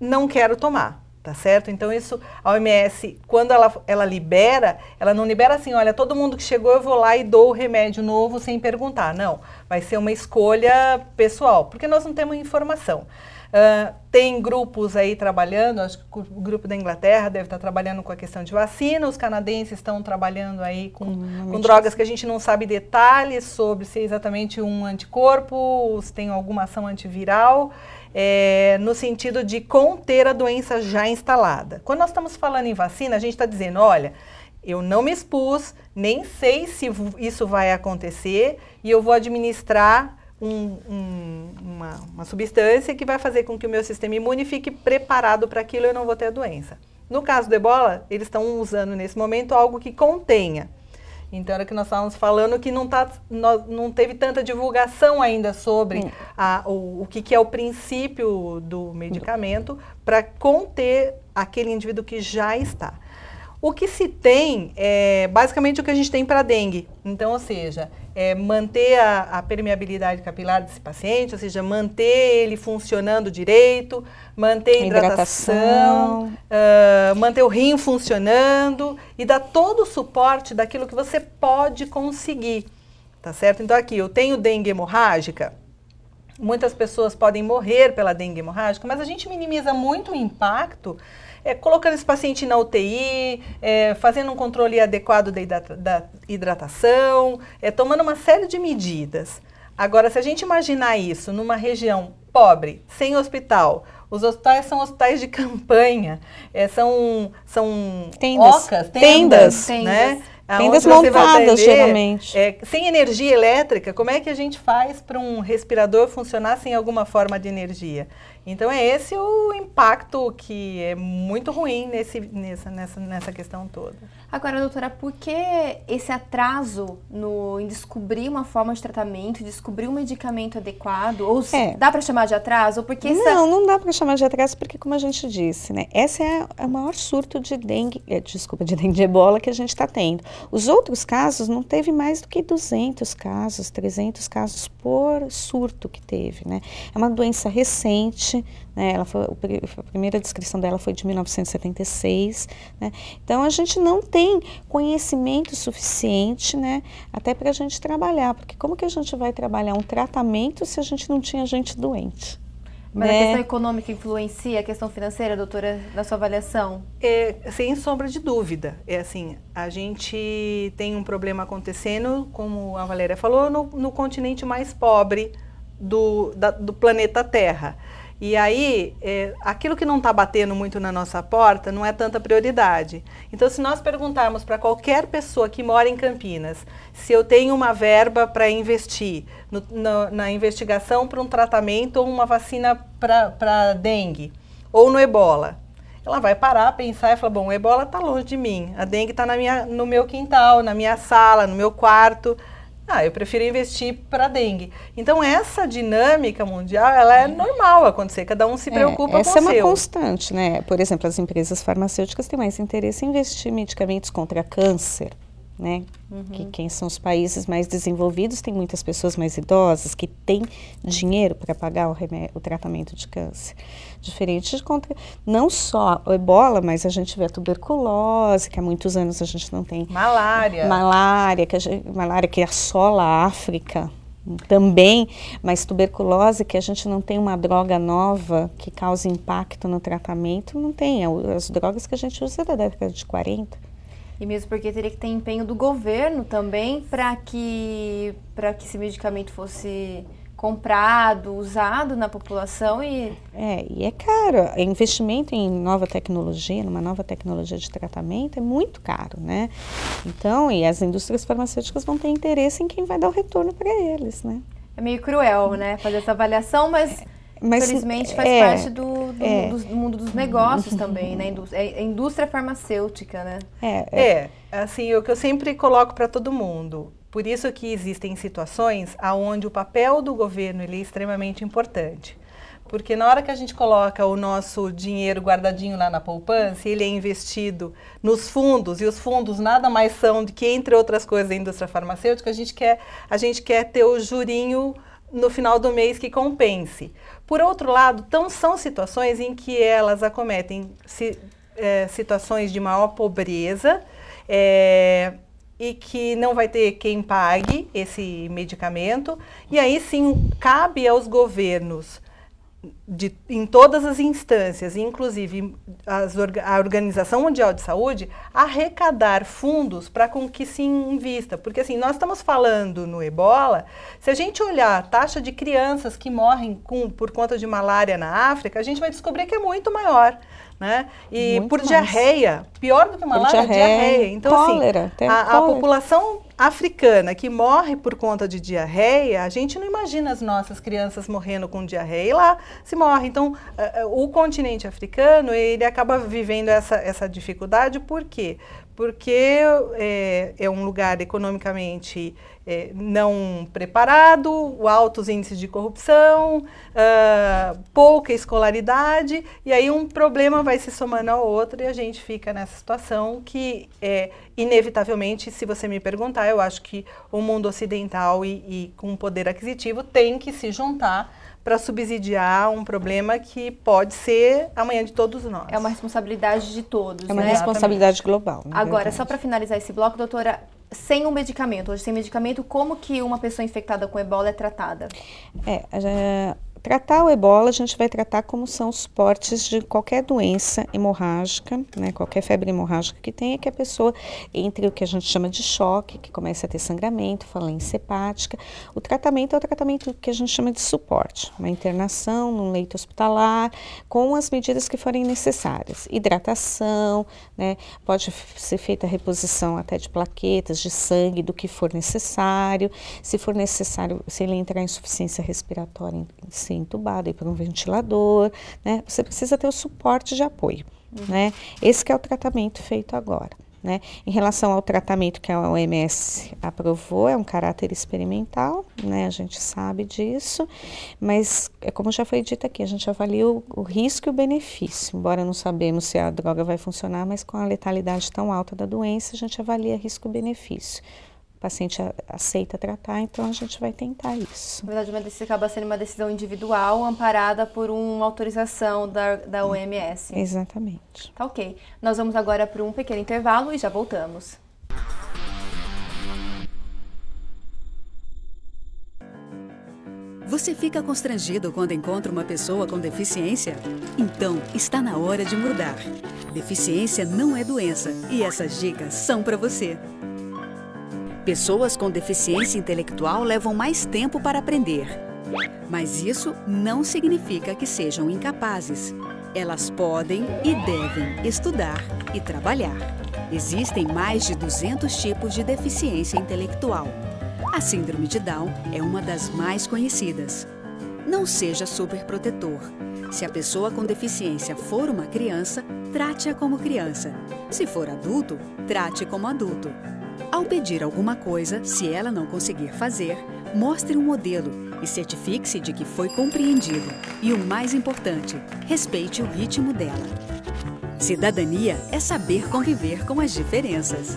S2: não quero tomar tá certo? Então isso, a OMS, quando ela, ela libera, ela não libera assim, olha, todo mundo que chegou eu vou lá e dou o remédio novo sem perguntar. Não, vai ser uma escolha pessoal, porque nós não temos informação. Uh, tem grupos aí trabalhando, acho que o grupo da Inglaterra deve estar trabalhando com a questão de vacina, os canadenses estão trabalhando aí com, hum, com drogas que a gente não sabe detalhes sobre se é exatamente um anticorpo, se tem alguma ação antiviral é, no sentido de conter a doença já instalada. Quando nós estamos falando em vacina, a gente está dizendo, olha, eu não me expus, nem sei se isso vai acontecer e eu vou administrar um, um, uma, uma, substância que vai fazer com que o meu sistema imune fique preparado para aquilo e eu não vou ter a doença. No caso do ebola, eles estão usando nesse momento algo que contenha. Então era que nós estávamos falando que não, tá, não teve tanta divulgação ainda sobre hum. a, o, o que, que, é o princípio do medicamento para conter aquele indivíduo que já está. O que se tem é basicamente o que a gente tem para dengue. Então, ou seja, é manter a, a, permeabilidade capilar desse paciente, ou seja, manter ele funcionando direito, manter a hidratação, hidratação. Uh, manter o rim funcionando e dar todo o suporte daquilo que você pode conseguir, tá certo? Então, aqui, eu tenho dengue hemorrágica, muitas pessoas podem morrer pela dengue hemorrágica, mas a gente minimiza muito o impacto é, colocando esse paciente na UTI, é, fazendo um controle adequado da, hidrata, da hidratação, é, tomando uma série de medidas. Agora, se a gente imaginar isso numa região pobre, sem hospital, os hospitais são hospitais de <laughs> campanha, é, são, são tendas. ocas, tendas, tendas, né? tendas. tendas montadas, geralmente. É, sem energia elétrica, como é que a gente faz para um respirador funcionar sem alguma forma de energia? Então é esse o impacto que é
S1: muito ruim nesse, nessa, nessa, nessa questão toda. Agora, doutora, por que esse atraso no, em descobrir uma forma de tratamento, descobrir um medicamento adequado? Ou é. dá para chamar de atraso? Porque essa... Não,
S3: não dá para chamar de atraso, porque como a gente disse, né? Essa é, é o maior surto de dengue, é, desculpa, de dengue de ebola que a gente está tendo. Os outros casos não teve mais do que 200 casos, 300 casos por surto que teve, né? É uma doença recente, né? Ela foi, a primeira descrição dela foi de 1976. Né? Então a gente não tem conhecimento suficiente né? até para a gente trabalhar, porque como que a gente vai trabalhar um tratamento se a gente
S2: não tinha gente doente?
S3: Mas né? a questão
S1: econômica influencia a questão financeira, doutora, na sua avaliação? É,
S2: sem sombra de dúvida. É assim, a gente tem um problema acontecendo, como a Valéria falou, no, no continente mais pobre do, da, do planeta Terra. E aí, é, aquilo que não está batendo muito na nossa porta não é tanta prioridade. Então, se nós perguntarmos para qualquer pessoa que mora em Campinas se eu tenho uma verba para investir no, no, na investigação para um tratamento ou uma vacina para dengue ou no ebola, ela vai parar, pensar e falar: bom, o ebola está longe de mim, a dengue está no meu quintal, na minha sala, no meu quarto. Ah, eu prefiro investir para dengue. Então essa dinâmica mundial, ela é normal acontecer. Cada um se é, preocupa é, essa com Essa é uma
S3: constante, né? Por exemplo, as empresas farmacêuticas têm mais interesse em investir em medicamentos contra câncer né? Uhum. Que quem são os países mais desenvolvidos tem muitas pessoas mais idosas que têm dinheiro para pagar o, o, tratamento de câncer. Diferente de contra não só o ebola, mas a gente vê a tuberculose, que há muitos anos a gente não tem.
S2: Malária.
S3: Malária, que, gente, malária que assola a África também, mas tuberculose, que a gente não tem uma droga nova que cause impacto no tratamento, não tem. É as drogas que a gente usa é da década de 40.
S1: E mesmo porque teria que ter empenho do governo também para que, que esse medicamento fosse comprado, usado na população e...
S3: É, e é caro. Investimento em nova tecnologia, numa nova tecnologia de tratamento é muito caro, né? Então, e as indústrias farmacêuticas vão ter interesse em quem vai dar o retorno para eles, né?
S1: É meio cruel, né? Fazer essa avaliação, mas... É, mas, Infelizmente faz é, parte do do, é. do, do mundo dos negócios também, né? Indústria, é, é indústria farmacêutica, né? É, é, é. assim, o que eu sempre coloco para
S2: todo mundo. Por isso que existem situações aonde o papel do governo ele é extremamente importante. Porque na hora que a gente coloca o nosso dinheiro guardadinho lá na poupança, ele é investido nos fundos, e os fundos nada mais são do que, entre outras coisas, a indústria farmacêutica, a gente quer, a gente quer ter o jurinho no final do mês que compense. Por outro lado, tão são situações em que elas acometem si, é, situações de maior pobreza é, e que não vai ter quem pague esse medicamento. E aí sim cabe aos governos de, em todas as instâncias, inclusive as, a Organização Mundial de Saúde, arrecadar fundos para com que se invista. Porque assim, nós estamos falando no ebola, se a gente olhar a taxa de crianças que morrem com, por conta de malária na África, a gente vai descobrir que é muito maior né? E Muito por mais. diarreia, pior do que malária, diarreia. diarreia. Então, assim, cólera, assim, a, a população africana que morre por conta de diarreia, a gente não imagina as nossas crianças morrendo com diarreia e lá se morre. Então, uh, o continente africano, ele acaba vivendo essa, essa dificuldade, por quê? Porque é, é um lugar economicamente é, não preparado, altos índices de corrupção, uh, pouca escolaridade, e aí um problema vai se somando ao outro e a gente fica nessa situação que, é, inevitavelmente, se você me perguntar, eu acho que o mundo ocidental e, e com poder aquisitivo tem que se juntar para subsidiar um problema que pode ser amanhã de todos nós. É uma
S1: responsabilidade de todos, É uma né? responsabilidade
S3: global. Né? Agora, verdade. só para
S1: finalizar esse bloco, doutora, sem o um medicamento, hoje sem medicamento, como que uma pessoa infectada com ebola é tratada?
S3: É, Tratar o ebola, a gente vai tratar como são os portes de qualquer doença hemorrágica, né? qualquer febre hemorrágica que tenha, que a pessoa entre o que a gente chama de choque, que começa a ter sangramento, falência hepática. O tratamento é o tratamento que a gente chama de suporte, uma internação num leito hospitalar, com as medidas que forem necessárias. Hidratação, né? pode ser feita a reposição até de plaquetas, de sangue, do que for necessário. Se for necessário, se ele entrar em insuficiência respiratória, sim entubado, ir para um ventilador, né? Você precisa ter o suporte de apoio, uhum. né? Esse é o tratamento feito agora. Né? Em relação ao tratamento que a OMS aprovou, é um caráter experimental, né? a gente sabe disso, mas é como já foi dito aqui, a gente avalia o, o risco e o benefício, embora não sabemos se a droga vai funcionar, mas com a letalidade tão alta da doença, a gente avalia risco-benefício paciente aceita tratar, então a gente vai tentar isso.
S1: Na verdade, uma decisão acaba sendo uma decisão individual amparada por uma autorização da, da OMS.
S3: Exatamente.
S1: Tá ok. Nós vamos agora para um pequeno intervalo e já voltamos.
S4: Você fica constrangido quando encontra uma pessoa com deficiência? Então, está na hora de mudar. Deficiência não é doença e essas dicas são para você. Pessoas com deficiência intelectual levam mais tempo para aprender. Mas isso não significa que sejam incapazes. Elas podem e devem estudar e trabalhar. Existem mais de 200 tipos de deficiência intelectual. A síndrome de Down é uma das mais conhecidas. Não seja superprotetor. Se a pessoa com deficiência for uma criança, trate-a como criança. Se for adulto, trate como adulto. Ao pedir alguma coisa, se ela não conseguir fazer, mostre um modelo e certifique-se de que foi compreendido. E o mais importante, respeite o ritmo dela. Cidadania é saber conviver com as diferenças.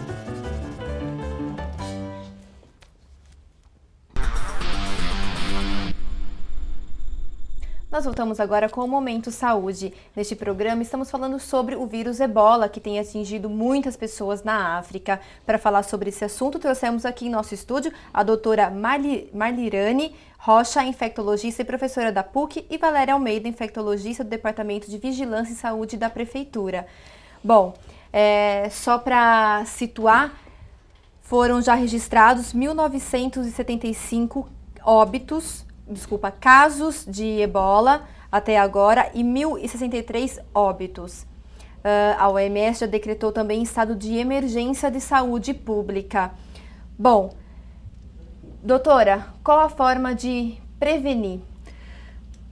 S1: Nós voltamos agora com o Momento Saúde. Neste programa estamos falando sobre o vírus ebola que tem atingido muitas pessoas na África. Para falar sobre esse assunto, trouxemos aqui em nosso estúdio a doutora Marli, Marlirane Rocha, infectologista e professora da PUC, e Valéria Almeida, infectologista do Departamento de Vigilância e Saúde da Prefeitura. Bom, é, só para situar, foram já registrados 1.975 óbitos desculpa, casos de ebola até agora e 1.063 óbitos. Uh, a OMS já decretou também estado de emergência de saúde pública. Bom, doutora, qual a forma de prevenir?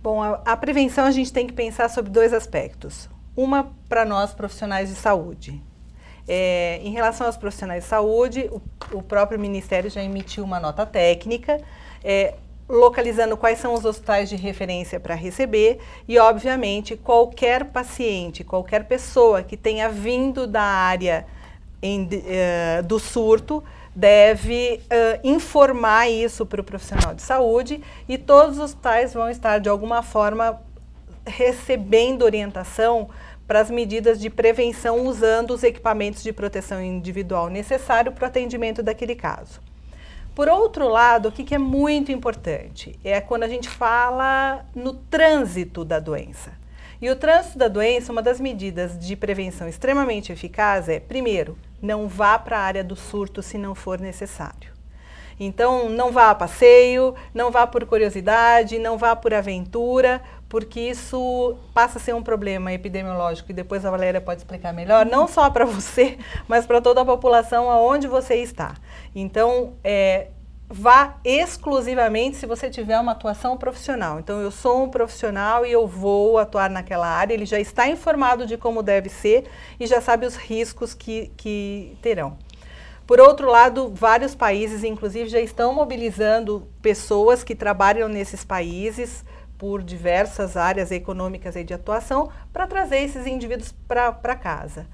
S2: Bom, a, a prevenção a gente tem que pensar sobre dois aspectos. Uma para nós profissionais de saúde. É, em relação aos profissionais de saúde, o, o próprio Ministério já emitiu uma nota técnica é, localizando quais são os hospitais de referência para receber e, obviamente, qualquer paciente, qualquer pessoa que tenha vindo da área em, uh, do surto deve uh, informar isso para o profissional de saúde e todos os hospitais vão estar, de alguma forma, recebendo orientação para as medidas de prevenção usando os equipamentos de proteção individual necessário para o atendimento daquele caso. Por outro lado, o que, que é muito importante é quando a gente fala no trânsito da doença. E o trânsito da doença, uma das medidas de prevenção extremamente eficaz é, primeiro, não vá para a área do surto se não for necessário. Então, não vá a passeio, não vá por curiosidade, não vá por aventura, porque isso passa a ser um problema epidemiológico e depois a Valéria pode explicar melhor, não só para <laughs> você, mas para toda a população aonde você está. Então, é, vá exclusivamente se você tiver uma atuação profissional. Então, eu sou um profissional e eu vou atuar naquela área, ele já está informado de como deve ser e já sabe os riscos que, que terão. Por outro lado, vários países, inclusive, já estão mobilizando pessoas que trabalham nesses países por diversas áreas econômicas e de atuação para trazer esses indivíduos para casa.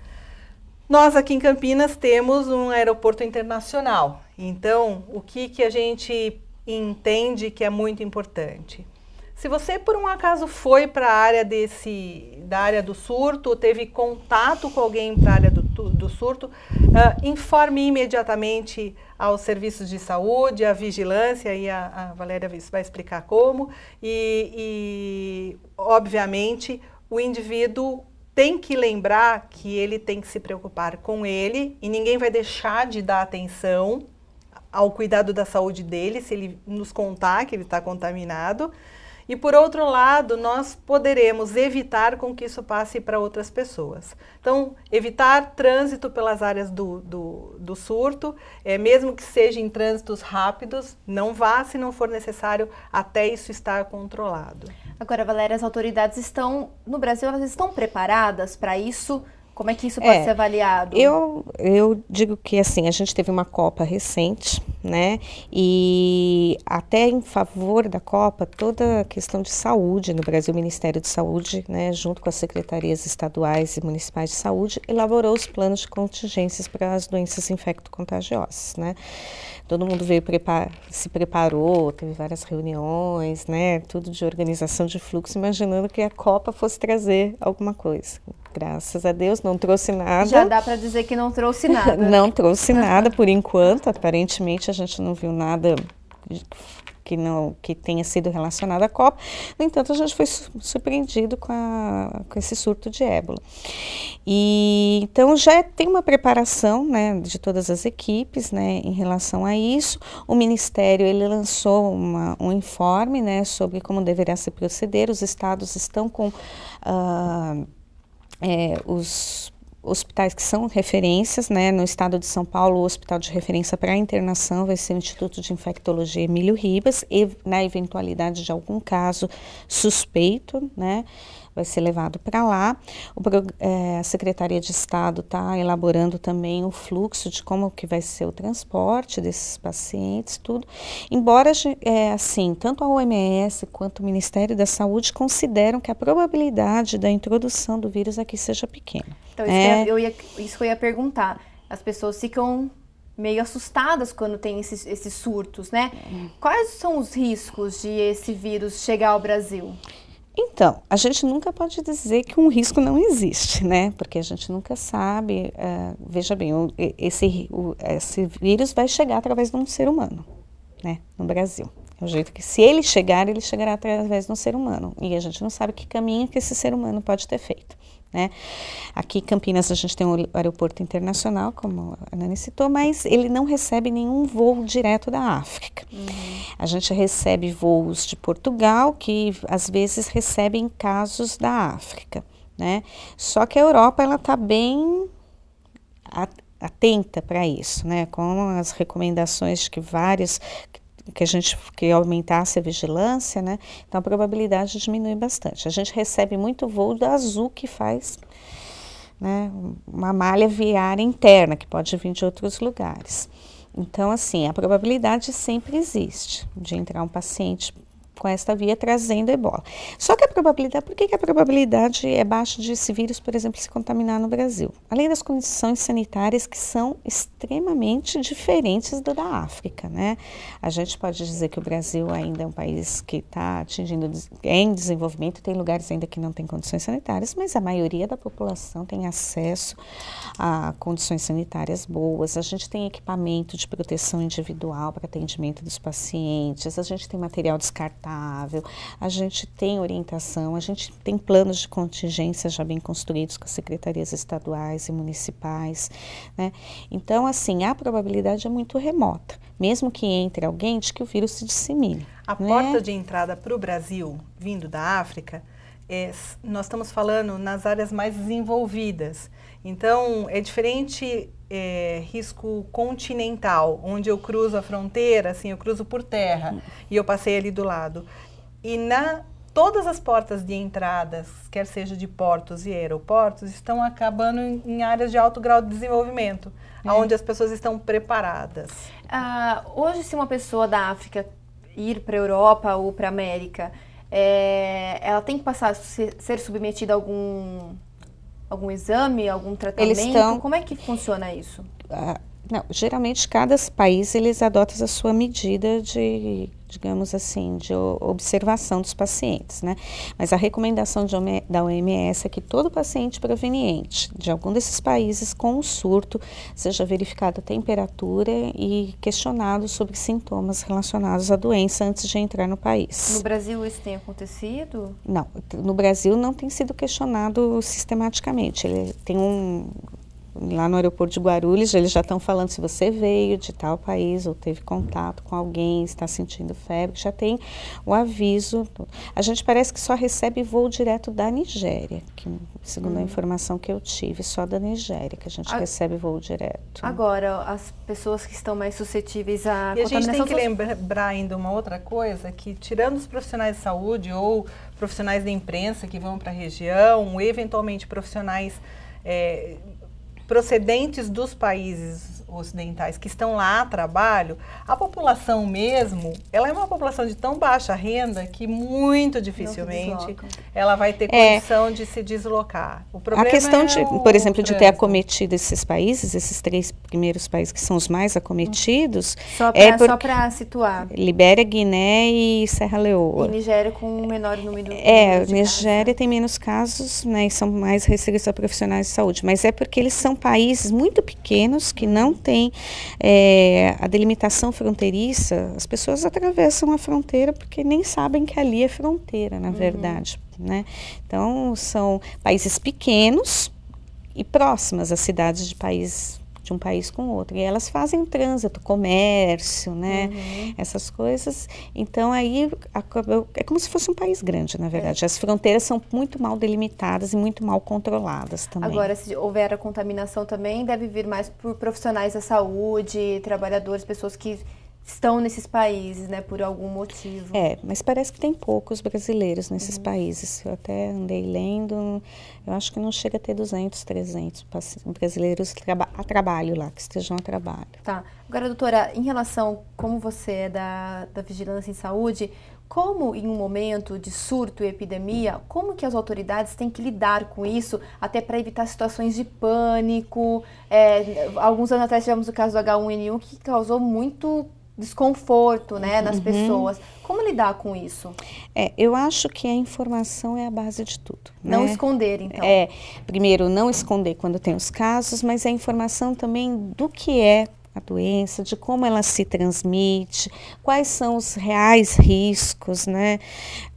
S2: Nós aqui em Campinas temos um aeroporto internacional. Então, o que, que a gente entende que é muito importante? Se você por um acaso foi para a área desse da área do surto, ou teve contato com alguém para a área do, do surto, uh, informe imediatamente aos serviços de saúde, à vigilância, e a, a Valéria vai explicar como, e, e obviamente o indivíduo tem que lembrar que ele tem que se preocupar com ele e ninguém vai deixar de dar atenção ao cuidado da saúde dele se ele nos contar que ele está contaminado. E por outro lado, nós poderemos evitar com que isso passe para outras pessoas. Então, evitar trânsito pelas áreas do, do, do, surto, é, mesmo que seja em trânsitos rápidos, não vá se não for necessário até isso estar controlado.
S1: Agora, Valéria, as autoridades estão no Brasil, elas estão preparadas para isso? Como é que isso pode é, ser avaliado? Eu,
S3: eu digo que assim, a gente teve uma Copa recente, né? E até em favor da Copa, toda a questão de saúde no Brasil, o Ministério de Saúde, né, junto com as secretarias estaduais e municipais de saúde, elaborou os planos de contingências para as doenças infecto-contagiosas, né? Todo mundo veio prepar se preparou, teve várias reuniões, né, tudo de organização de fluxo, imaginando que a Copa fosse trazer alguma coisa graças a Deus, não trouxe nada. Já dá
S1: para dizer que não trouxe nada. <laughs> não
S3: trouxe nada por enquanto, aparentemente a gente não viu nada que não que tenha sido relacionado à Copa. No entanto, a gente foi surpreendido com, a, com esse surto de ébola. E então já tem uma preparação, né, de todas as equipes, né, em relação a isso. O ministério ele lançou uma, um informe, né, sobre como deveria se proceder. Os estados estão com uh, é, os hospitais que são referências, né? No estado de São Paulo, o hospital de referência para internação vai ser o Instituto de Infectologia Emílio Ribas, e na né, eventualidade de algum caso suspeito, né? vai ser levado para lá. O, é, a Secretaria de Estado está elaborando também o fluxo de como que vai ser o transporte desses pacientes, tudo. Embora, é, assim, tanto a OMS quanto o Ministério da Saúde consideram que a probabilidade da introdução do vírus aqui seja pequena.
S1: Então, isso, é, eu, ia, isso eu ia perguntar. As pessoas ficam meio assustadas quando tem esses, esses surtos, né? É. Quais são os riscos de esse vírus chegar ao Brasil?
S3: Então, a gente nunca pode dizer que um risco não existe, né? Porque a gente nunca sabe. Uh, veja bem, esse, o, esse vírus vai chegar através de um ser humano, né? No Brasil. É o jeito que, se ele chegar, ele chegará através de um ser humano. E a gente não sabe que caminho que esse ser humano pode ter feito. Né? Aqui em Campinas a gente tem um aeroporto internacional, como a Nani citou, mas ele não recebe nenhum voo direto da África. Uhum. A gente recebe voos de Portugal, que às vezes recebem casos da África. Né? Só que a Europa ela está bem atenta para isso, né? com as recomendações de que vários que a gente que aumentasse a vigilância, né? Então a probabilidade diminui bastante. A gente recebe muito voo da Azul que faz né, uma malha viária interna que pode vir de outros lugares. Então, assim, a probabilidade sempre existe de entrar um paciente com esta via trazendo ebola. Só que a probabilidade, por que, que a probabilidade é baixa de esse vírus, por exemplo, se contaminar no Brasil? Além das condições sanitárias que são extremamente diferentes do da África, né? A gente pode dizer que o Brasil ainda é um país que está atingindo em desenvolvimento, tem lugares ainda que não tem condições sanitárias, mas a maioria da população tem acesso a condições sanitárias boas. A gente tem equipamento de proteção individual para atendimento dos pacientes, a gente tem material descartável a gente tem orientação, a gente tem planos de contingência já bem construídos com as secretarias estaduais e municipais. Né? Então, assim, a probabilidade é muito remota, mesmo que entre alguém, de que o vírus se dissemine.
S2: A né? porta de entrada para o Brasil, vindo da África, é, nós estamos falando nas áreas mais desenvolvidas. Então, é diferente é, risco continental, onde eu cruzo a fronteira, assim, eu cruzo por terra uhum. e eu passei ali do lado. E na todas as portas de entradas, quer seja de portos e aeroportos, estão acabando em, em áreas de alto grau de desenvolvimento, é. onde as pessoas estão preparadas.
S1: Ah, hoje, se uma pessoa da África ir para a Europa ou para a América, é, ela tem que passar a ser submetida a algum algum exame, algum tratamento? Eles Como é que funciona isso?
S3: Ah, não, geralmente, cada país eles adotam a sua medida de digamos assim, de observação dos pacientes, né? Mas a recomendação de, da OMS é que todo paciente proveniente de algum desses países com um surto seja verificado a temperatura e questionado sobre sintomas relacionados à doença antes de entrar no país. No
S1: Brasil isso tem acontecido?
S3: Não, no Brasil não tem sido questionado sistematicamente. Ele tem um lá no aeroporto de Guarulhos, eles já estão falando se você veio de tal país ou teve contato com alguém, está sentindo febre, já tem o aviso. A gente parece que só recebe voo direto da Nigéria, que, segundo hum. a informação que eu tive, só da Nigéria que a gente a... recebe voo direto.
S2: Agora, as pessoas
S1: que estão mais suscetíveis a e a gente tem que
S2: lembrar ainda uma outra coisa, que tirando os profissionais de saúde ou profissionais da imprensa que vão para a região, ou eventualmente profissionais... É, procedentes dos países ocidentais que estão lá a trabalho, a população mesmo, ela é uma população de tão baixa renda que muito dificilmente ela vai ter é. condição é. de se deslocar. O problema a questão, é de, o, por exemplo,
S3: de ter acometido esses países, esses três primeiros países que são os mais acometidos...
S1: Só para é situar.
S3: Libéria, Guiné e Serra Leoa. E
S1: Nigéria com um menor número
S3: É, tá? Nigéria casos. tem menos casos né, e são mais restritos a profissionais de saúde, mas é porque eles são países muito pequenos que não tem é, a delimitação fronteiriça, as pessoas atravessam a fronteira porque nem sabem que ali é fronteira, na uhum. verdade. Né? Então, são países pequenos e próximas às cidades de países de um país com outro. E elas fazem trânsito, comércio, né? Uhum. Essas coisas. Então aí é como se fosse um país grande, na verdade. É. As fronteiras são muito mal delimitadas e muito mal controladas também. Agora, se
S1: houver a contaminação também, deve vir mais por profissionais da saúde, trabalhadores, pessoas que estão nesses países, né, por algum motivo.
S3: É, mas parece que tem poucos brasileiros nesses uhum. países. Eu até andei lendo, eu acho que não chega a ter 200, 300 brasileiros traba a trabalho lá, que estejam a trabalho.
S1: Tá. Agora, doutora, em relação, como você é da, da Vigilância em Saúde, como em um momento de surto e epidemia, como que as autoridades têm que lidar com isso, até para evitar situações de pânico? É, alguns anos atrás tivemos o caso do H1N1 que causou muito desconforto né, nas uhum. pessoas. Como lidar com isso?
S3: É, eu acho que a informação é a base de tudo. Não né?
S1: esconder, então.
S3: É, primeiro, não esconder quando tem os casos, mas a informação também do que é a doença, de como ela se transmite, quais são os reais riscos, né?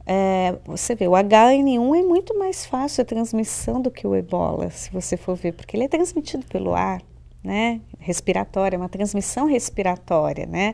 S3: É, você vê, o HN1 é muito mais fácil a transmissão do que o ebola, se você for ver, porque ele é transmitido pelo ar né? Respiratória, é uma transmissão respiratória, né?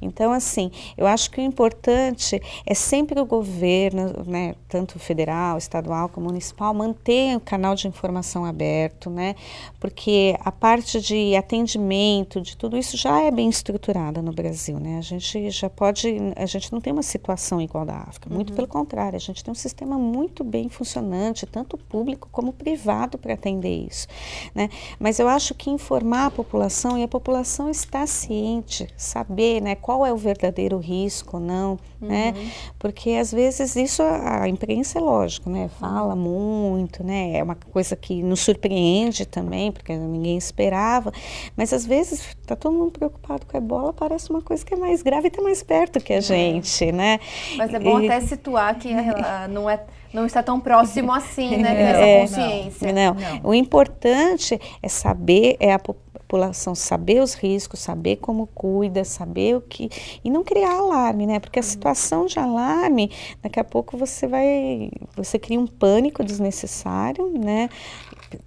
S3: Então, assim, eu acho que o importante é sempre o governo, né, tanto federal, estadual como municipal, manter o canal de informação aberto, né? Porque a parte de atendimento, de tudo isso já é bem estruturada no Brasil, né? A gente já pode, a gente não tem uma situação igual da África, muito uhum. pelo contrário, a gente tem um sistema muito bem funcionante, tanto público como privado para atender isso, né? Mas eu acho que informação informar a população e a população está ciente, saber né, qual é o verdadeiro risco, não, né? uhum. né? Porque às vezes isso a imprensa é lógico, né? Fala muito, né? É uma coisa que nos surpreende também, porque ninguém esperava. Mas às vezes está todo mundo preocupado com a ebola, parece uma coisa que é mais grave e está mais perto que a é. gente, é. né?
S1: Mas é bom e... até situar que não é não está tão próximo assim, né? Ter <laughs> é. essa é, consciência.
S3: Não, não. não. O importante é saber, é a população saber os riscos, saber como cuida, saber o que. E não criar alarme, né? Porque a situação de alarme, daqui a pouco você vai. Você cria um pânico desnecessário, né?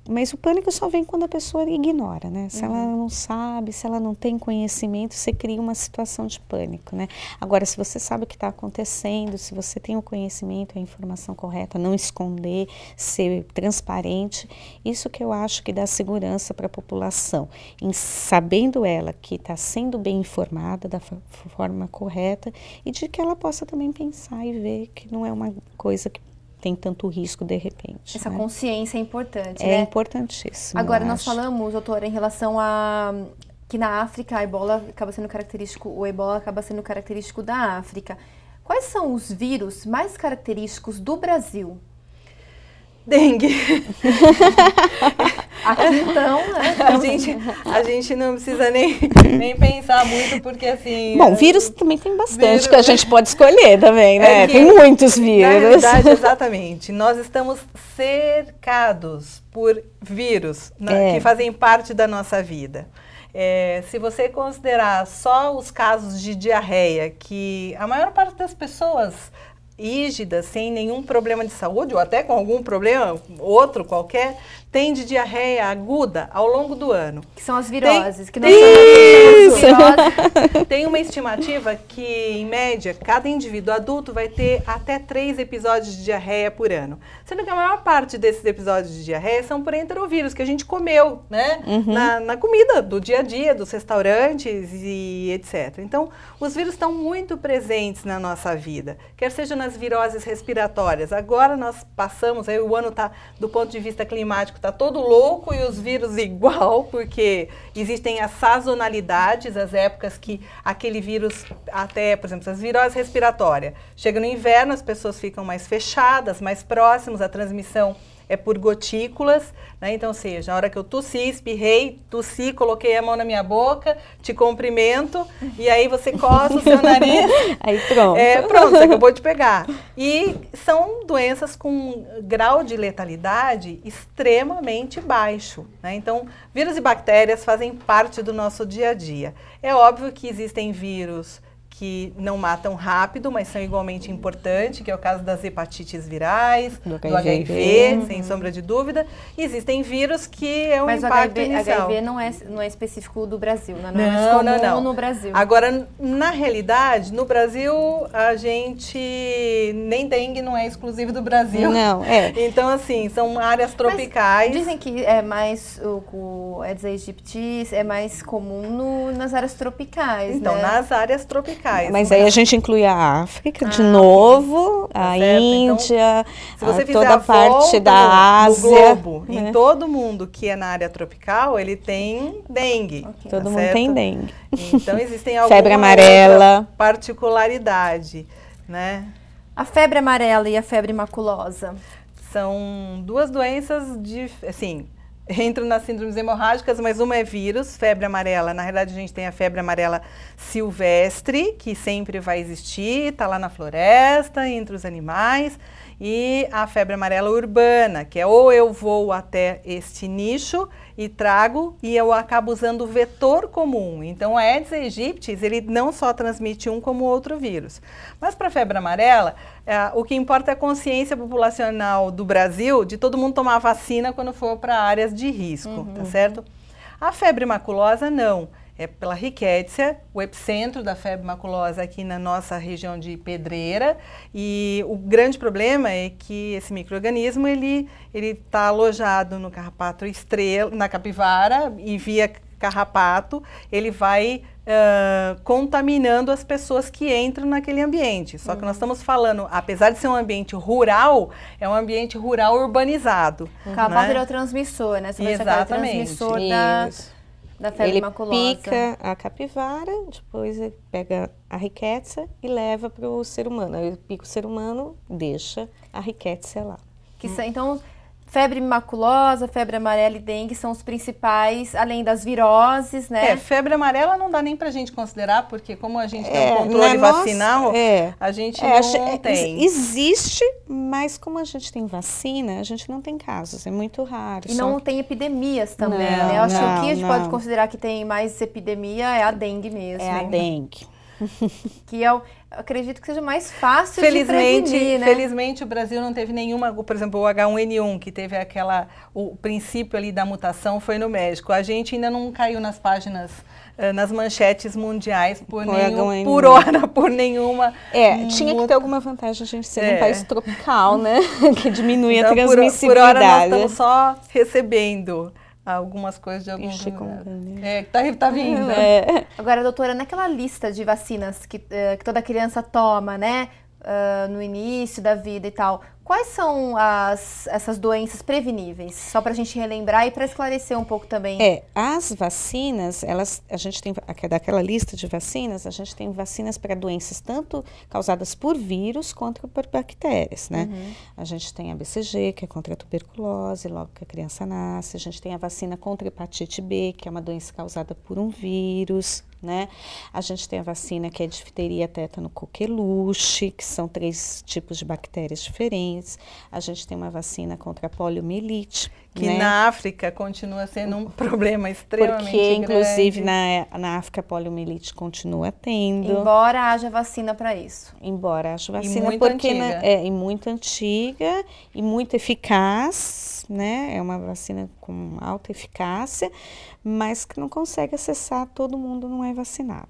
S3: Mas o pânico só vem quando a pessoa ignora, né? Se uhum. ela não sabe, se ela não tem conhecimento, você cria uma situação de pânico, né? Agora, se você sabe o que está acontecendo, se você tem o conhecimento, a informação correta, não esconder, ser transparente, isso que eu acho que dá segurança para a população. Em sabendo ela que está sendo bem informada da forma correta e de que ela possa também pensar e ver que não é uma coisa que tem tanto risco de repente. Essa né?
S1: consciência é importante, é né?
S3: importantíssimo. Agora, nós acho.
S1: falamos, doutora, em relação a que na África a ebola acaba sendo característico, o ebola acaba sendo característico da África. Quais são os vírus mais característicos do Brasil? dengue. <laughs> Aqui então, né? A gente,
S2: a gente não precisa nem, <laughs> nem pensar muito, porque assim. Bom, é, vírus também tem bastante vírus. que a gente pode
S3: escolher também, né? É que, tem muitos vírus. Na verdade, <laughs>
S2: exatamente. Nós estamos cercados por vírus é. que fazem parte da nossa vida. É, se você considerar só os casos de diarreia, que a maior parte das pessoas rígida, sem nenhum problema de saúde, ou até com algum problema, outro qualquer, tem de diarreia aguda ao longo do ano. Que são as viroses, tem, que não isso. são viroses. <laughs> Tem uma estimativa que, em média, cada indivíduo adulto vai ter até três episódios de diarreia por ano. Sendo que a maior parte desses episódios de diarreia são por enterovírus, que a gente comeu, né? Uhum. Na, na comida do dia a dia, dos restaurantes e etc. Então, os vírus estão muito presentes na nossa vida, quer seja nas viroses respiratórias. Agora nós passamos, aí o ano está, do ponto de vista climático, climático está todo louco e os vírus <laughs> igual, porque existem as sazonalidades, as épocas que aquele vírus, até, por exemplo, as viroses respiratórias. Chega no inverno, as pessoas ficam mais fechadas, mais próximas, a transmissão é por gotículas, né? Então, seja, a hora que eu tossi, espirrei, tossi, coloquei a mão na minha boca, te cumprimento, e aí você coça o seu nariz. <laughs>
S3: aí pronto. É, pronto, você
S2: acabou de pegar. E são doenças com grau de letalidade extremamente baixo, né? Então, vírus e bactérias fazem parte do nosso dia a dia. É óbvio que existem vírus que não matam rápido, mas são igualmente importantes, que é o caso das hepatites virais, do HIV, do HIV uhum. sem sombra de dúvida. E existem vírus que é um mas impacto HIV, inicial. Mas o HIV não
S1: é, não é específico do Brasil, não, né? não, não é comum não, não. no Brasil. Agora,
S2: na realidade, no Brasil, a gente... Nem dengue não é exclusivo
S1: do Brasil. Não, é. <laughs> Então, assim, são áreas tropicais. Mas dizem que é mais... O, o Aedes é aegypti é mais comum no, nas áreas tropicais, Então, né? nas áreas tropicais locais. Mas né? aí a
S3: gente inclui a África ah, de novo, tá a certo. Então, Índia, então, toda a parte da Ásia. Do globo, né? E
S2: todo mundo que é na área tropical, ele tem dengue. Okay. Tá todo tá mundo certo? tem dengue.
S4: Então existem <laughs> algumas febre amarela.
S2: particularidade, né? A febre amarela e a febre maculosa. São duas doenças, de, assim, entram nas síndromes hemorrágicas, mas uma é vírus, febre amarela. Na realidade, a gente tem a febre amarela silvestre, que sempre vai existir, está lá na floresta, entre os animais e a febre amarela urbana, que é ou eu vou até este nicho e trago e eu acabo usando o vetor comum. Então, a Aedes aegypti, ele não só transmite um como outro vírus. Mas para a febre amarela, é, o que importa é a consciência populacional do Brasil de todo mundo tomar vacina quando for para áreas de risco, tá uhum. tá certo? A febre maculosa, não é pela Riquétia, o epicentro da febre maculosa aqui na nossa região de Pedreira. E o grande problema é que esse microorganismo ele ele está alojado no carrapato estrela, na capivara e via carrapato ele vai Uh, contaminando as pessoas que entram naquele ambiente. Só uhum. que nós uhum. estamos falando, apesar de ser um ambiente rural, é um ambiente rural urbanizado. Uhum. Né? é o
S1: transmissor, né? Você Exatamente. vai ser transmissor da da febre ele maculosa. pica
S2: a capivara, depois ele
S3: pega a riqueza e leva para o ser humano. Ele pica o ser humano, deixa a riqueza lá. Que, hum.
S1: Então, Febre maculosa, febre amarela e dengue são os principais, além das viroses, né? É, febre amarela não dá nem pra gente considerar, porque
S2: como a gente é, tem um
S3: é, controle né, nossa, vacinal, é,
S2: a gente é, não é, tem. Existe,
S3: mas como a gente tem vacina, a gente não tem casos, é muito raro. E não que... tem epidemias também,
S1: não, né? Eu acho que o que a gente não. pode considerar que tem mais epidemia é a dengue mesmo. É a dengue. <laughs> que eu acredito que seja mais fácil felizmente, de prevenir, né? Felizmente
S2: o Brasil não teve nenhuma, por exemplo, o H1N1, que teve aquela, o princípio ali da mutação foi no México. A gente ainda não caiu nas páginas, eh, nas manchetes mundiais por, por, nenhum, por hora, <laughs> por nenhuma. É,
S3: tinha que ter alguma vantagem a gente ser é. um país
S2: tropical, né? <laughs> que diminui então, a transmissibilidade. Por, por hora nós estamos só recebendo algumas coisas de alguns... Chikungunya.
S1: É, que tá, tá vindo. <laughs> É. Agora, doutora, naquela lista de vacinas que, eh, que toda criança toma, né? Uh, no início da vida e tal. Quais são as, essas doenças preveníveis? Só para a gente relembrar e para esclarecer um pouco também. É,
S3: as vacinas, elas, a gente tem daquela lista de vacinas, a gente tem vacinas para doenças tanto causadas por vírus quanto por bactérias, né? Uhum. A gente tem a BCG, que é contra a tuberculose, logo que a criança nasce. A gente tem a vacina contra a hepatite B, que é uma doença causada por um vírus, né? A gente tem a vacina que é difteria, tétano, coqueluche, que são três tipos de bactérias diferentes. A gente tem uma vacina contra a poliomielite, que né? na
S2: África continua sendo
S1: um <laughs>
S3: problema extremamente Porque, grande. inclusive, na, na África a poliomielite continua
S1: tendo. Embora haja vacina para isso. Embora haja vacina, e porque antiga. Na,
S3: é e muito antiga e muito eficaz né? É uma vacina com alta eficácia, mas que não consegue acessar todo mundo não é vacinado.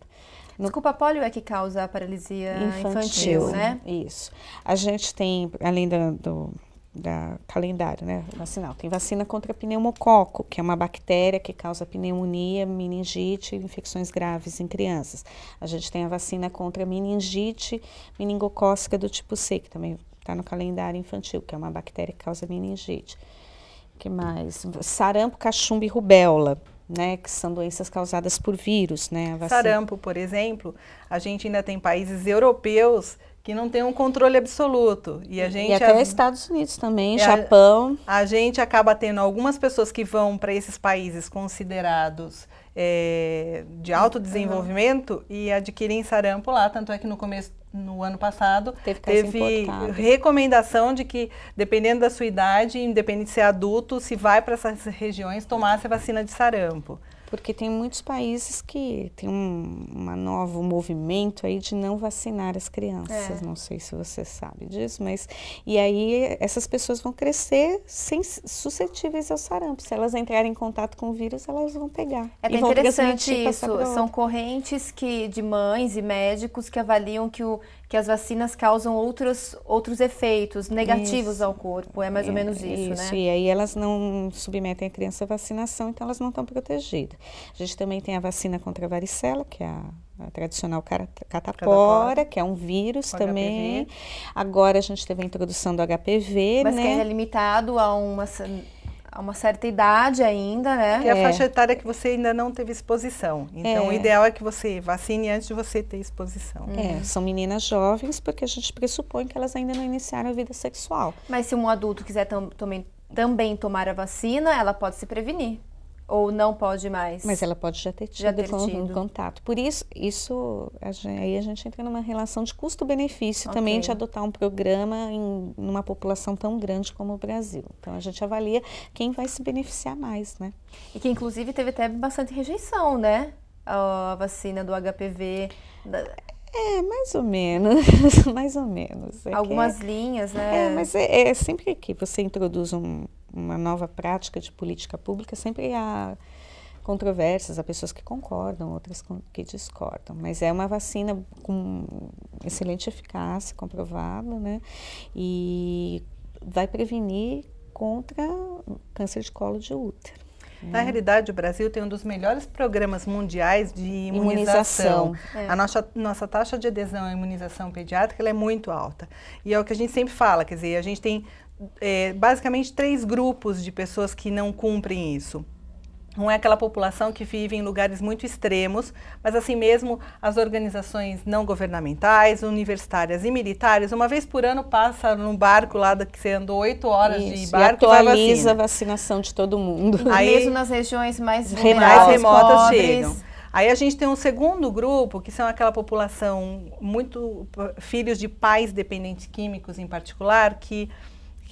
S3: Desculpa, a
S1: polio é que causa a paralisia infantil, infantil né?
S3: Isso. A gente tem, além do, do da calendário, né, vacinal. Tem vacina contra pneumococo, que é uma bactéria que causa pneumonia, meningite, infecções graves em crianças. A gente tem a vacina contra meningite meningocócica do tipo C, que também está no calendário infantil, que é uma bactéria que causa meningite que mais? Sarampo, cachumba e rubéola. Né, que são doenças causadas por vírus, né? Sarampo,
S2: por exemplo, a gente ainda tem países europeus que não tem um controle absoluto. E a gente e até a, Estados Unidos também, Japão. A gente acaba tendo algumas pessoas que vão para esses países considerados é, de alto desenvolvimento uhum. e adquirem sarampo lá, tanto é que no começo no ano passado, teve, teve recomendação de que, dependendo da sua idade, independente se é adulto, se vai para essas regiões, tomasse a vacina de sarampo porque tem muitos países
S3: que tem um uma novo movimento aí de não vacinar as crianças. É. Não sei se você sabe disso, mas e aí essas pessoas vão crescer sem, suscetíveis ao sarampo. Se elas entrarem em contato com
S1: o vírus, elas vão pegar. É interessante isso. São correntes que de mães e médicos que avaliam que o que as vacinas causam outros, outros efeitos negativos isso. ao corpo. É mais é, ou menos isso, né? isso, né? E
S3: aí elas não submetem a criança à vacinação, então elas não estão protegidas. A gente também tem a vacina contra a varicela, que é a a tradicional catapora, catapora, que é um vírus também. HPV. Agora a gente teve a introdução do
S2: HPV,
S3: Mas né? que ainda é
S1: limitado a uma a uma certa idade ainda, né? Que é a faixa
S2: etária que você ainda não teve exposição. Então, é. o ideal é que você vacine antes de você ter exposição. É, são meninas jovens, porque a gente pressupõe que elas ainda não iniciaram a vida sexual.
S1: Mas se um adulto quiser tam também tomar a vacina, ela pode se prevenir. Ou não pode mais? Mas ela pode já ter tido, já ter tido. Um contato.
S3: Por isso, isso a gente, aí a gente entra numa relação de custo-benefício okay. também de adotar um programa em uma população tão grande como o Brasil. Então a gente avalia quem vai se beneficiar mais, né? E
S1: que inclusive teve até bastante rejeição, né? A vacina do HPV. É, mais
S3: ou menos, <laughs> mais ou menos. É Algumas é,
S1: linhas, né? É, mas
S3: é, é sempre que você introduz um, uma nova prática de política pública, sempre há controvérsias, há pessoas que concordam, outras que discordam. Mas é uma vacina com excelente eficácia, comprovada, né? E vai prevenir contra câncer de colo de útero.
S2: Né? Na realidade, o Brasil tem um dos melhores programas mundiais de imunização. imunização. É. A nossa, nossa taxa de adesão à imunização pediátrica é muito alta. E é o que a gente sempre fala, quer dizer, a gente tem é, basicamente três grupos de pessoas que não cumprem isso. Um é aquela população que vive em lugares muito extremos, mas assim mesmo as organizações não governamentais, universitárias e militares, uma vez por ano passa num barco lá que você andou oito
S1: horas Isso, de barco e atualiza e a, vacina. a
S2: vacinação de todo mundo. Aí, mesmo
S1: nas regiões mais remotas, remotas chegam.
S2: Aí a gente tem um segundo grupo, que são aquela população muito filhos de pais dependentes químicos em particular, que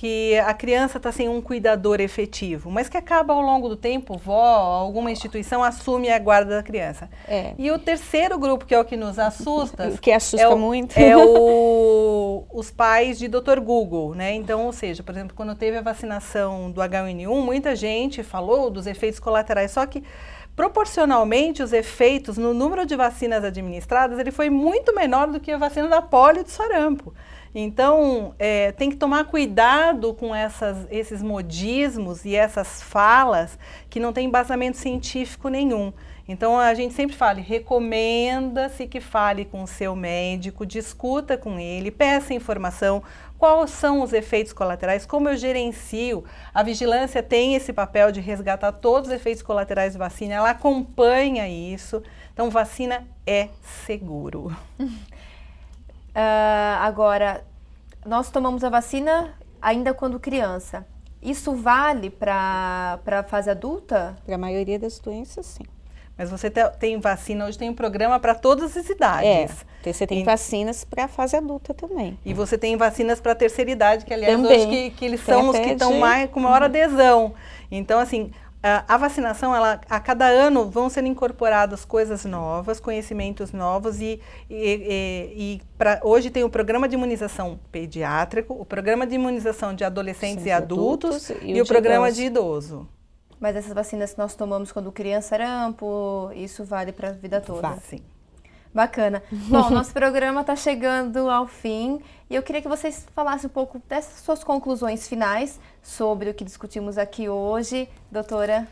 S2: que a criança está sem um cuidador efetivo, mas que acaba ao longo do tempo, vó, alguma instituição assume a guarda da criança. É. E o terceiro grupo, que é o que nos assusta... <laughs> que assusta é o, muito. É o, <laughs> os pais de Dr. Google, né? Então, ou seja, por exemplo, quando teve a vacinação do H1N1, muita gente falou dos efeitos colaterais, só que proporcionalmente os efeitos no número de vacinas administradas, ele foi muito menor do que a vacina da polio do sarampo. Então, é, tem que tomar cuidado com essas, esses modismos e essas falas que não têm embasamento científico nenhum. Então, a gente sempre fala, recomenda-se que fale com o seu médico, discuta com ele, peça informação, quais são os efeitos colaterais, como eu gerencio. A vigilância tem esse papel de resgatar todos os efeitos colaterais da vacina, ela acompanha isso. Então, vacina é seguro.
S4: <laughs>
S1: Uh, agora, nós tomamos a vacina ainda quando criança. Isso vale para a fase adulta? Para a maioria das doenças, sim.
S2: Mas você tem vacina, hoje tem um programa para todas as idades. É, você tem e, vacinas para a fase adulta também. E você tem vacinas para a terceira idade, que aliás também. hoje que, que eles tem são os que estão com maior adesão. Então, assim, ah, a vacinação, ela, a cada ano vão sendo incorporadas coisas novas, conhecimentos novos e, e, e, e pra, hoje tem o programa de imunização pediátrico, o programa de imunização de adolescentes Sim, e adultos, adultos, e, o, o programa de idoso.
S1: Mas essas vacinas que nós tomamos quando criança, sarampo, isso vale para a vida toda? sim. Bacana. <laughs> Bom, nosso programa está chegando ao fim e eu queria que vocês falassem um pouco dessas suas conclusões finais sobre o que discutimos aqui hoje, doutora.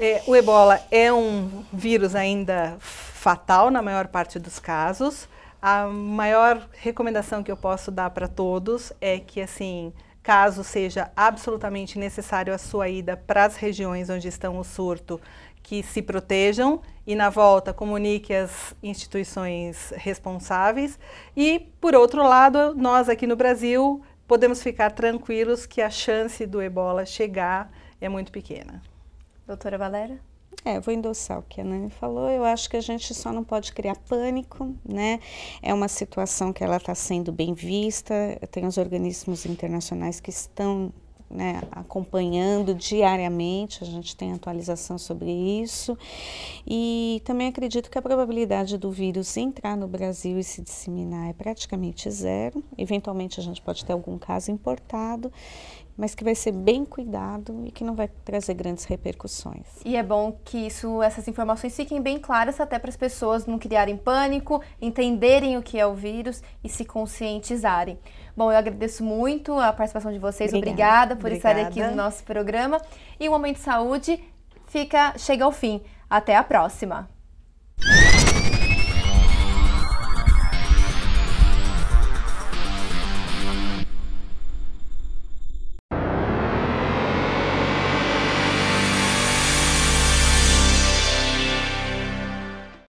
S2: É, o ebola é um vírus ainda fatal na maior parte dos casos. A maior recomendação que eu posso dar para todos é que, assim, caso seja absolutamente necessário a sua ida para as regiões onde estão o surto, que se protejam e, na volta, comunique as instituições responsáveis. E, por outro lado, nós aqui no Brasil podemos ficar tranquilos que a chance do ebola chegar é muito pequena. Doutora Valéria? É, vou endossar o
S3: que a Nani falou. Eu acho que a gente só não pode criar pânico, né? É uma situação que ela está sendo bem vista. Tem os organismos internacionais que estão né, acompanhando diariamente, a gente tem atualização sobre isso. E também acredito que a probabilidade do vírus entrar no Brasil e se disseminar é praticamente zero. Eventualmente, a gente pode ter algum caso importado mas que vai ser bem cuidado e que não vai trazer grandes repercussões.
S1: E é bom que isso, essas informações fiquem bem claras até para as pessoas não criarem pânico, entenderem o que é o vírus e se conscientizarem. Bom, eu agradeço muito a participação de vocês. Obrigada, Obrigada por Obrigada. estar aqui no nosso programa. E o Momento Saúde fica chega ao fim. Até a próxima.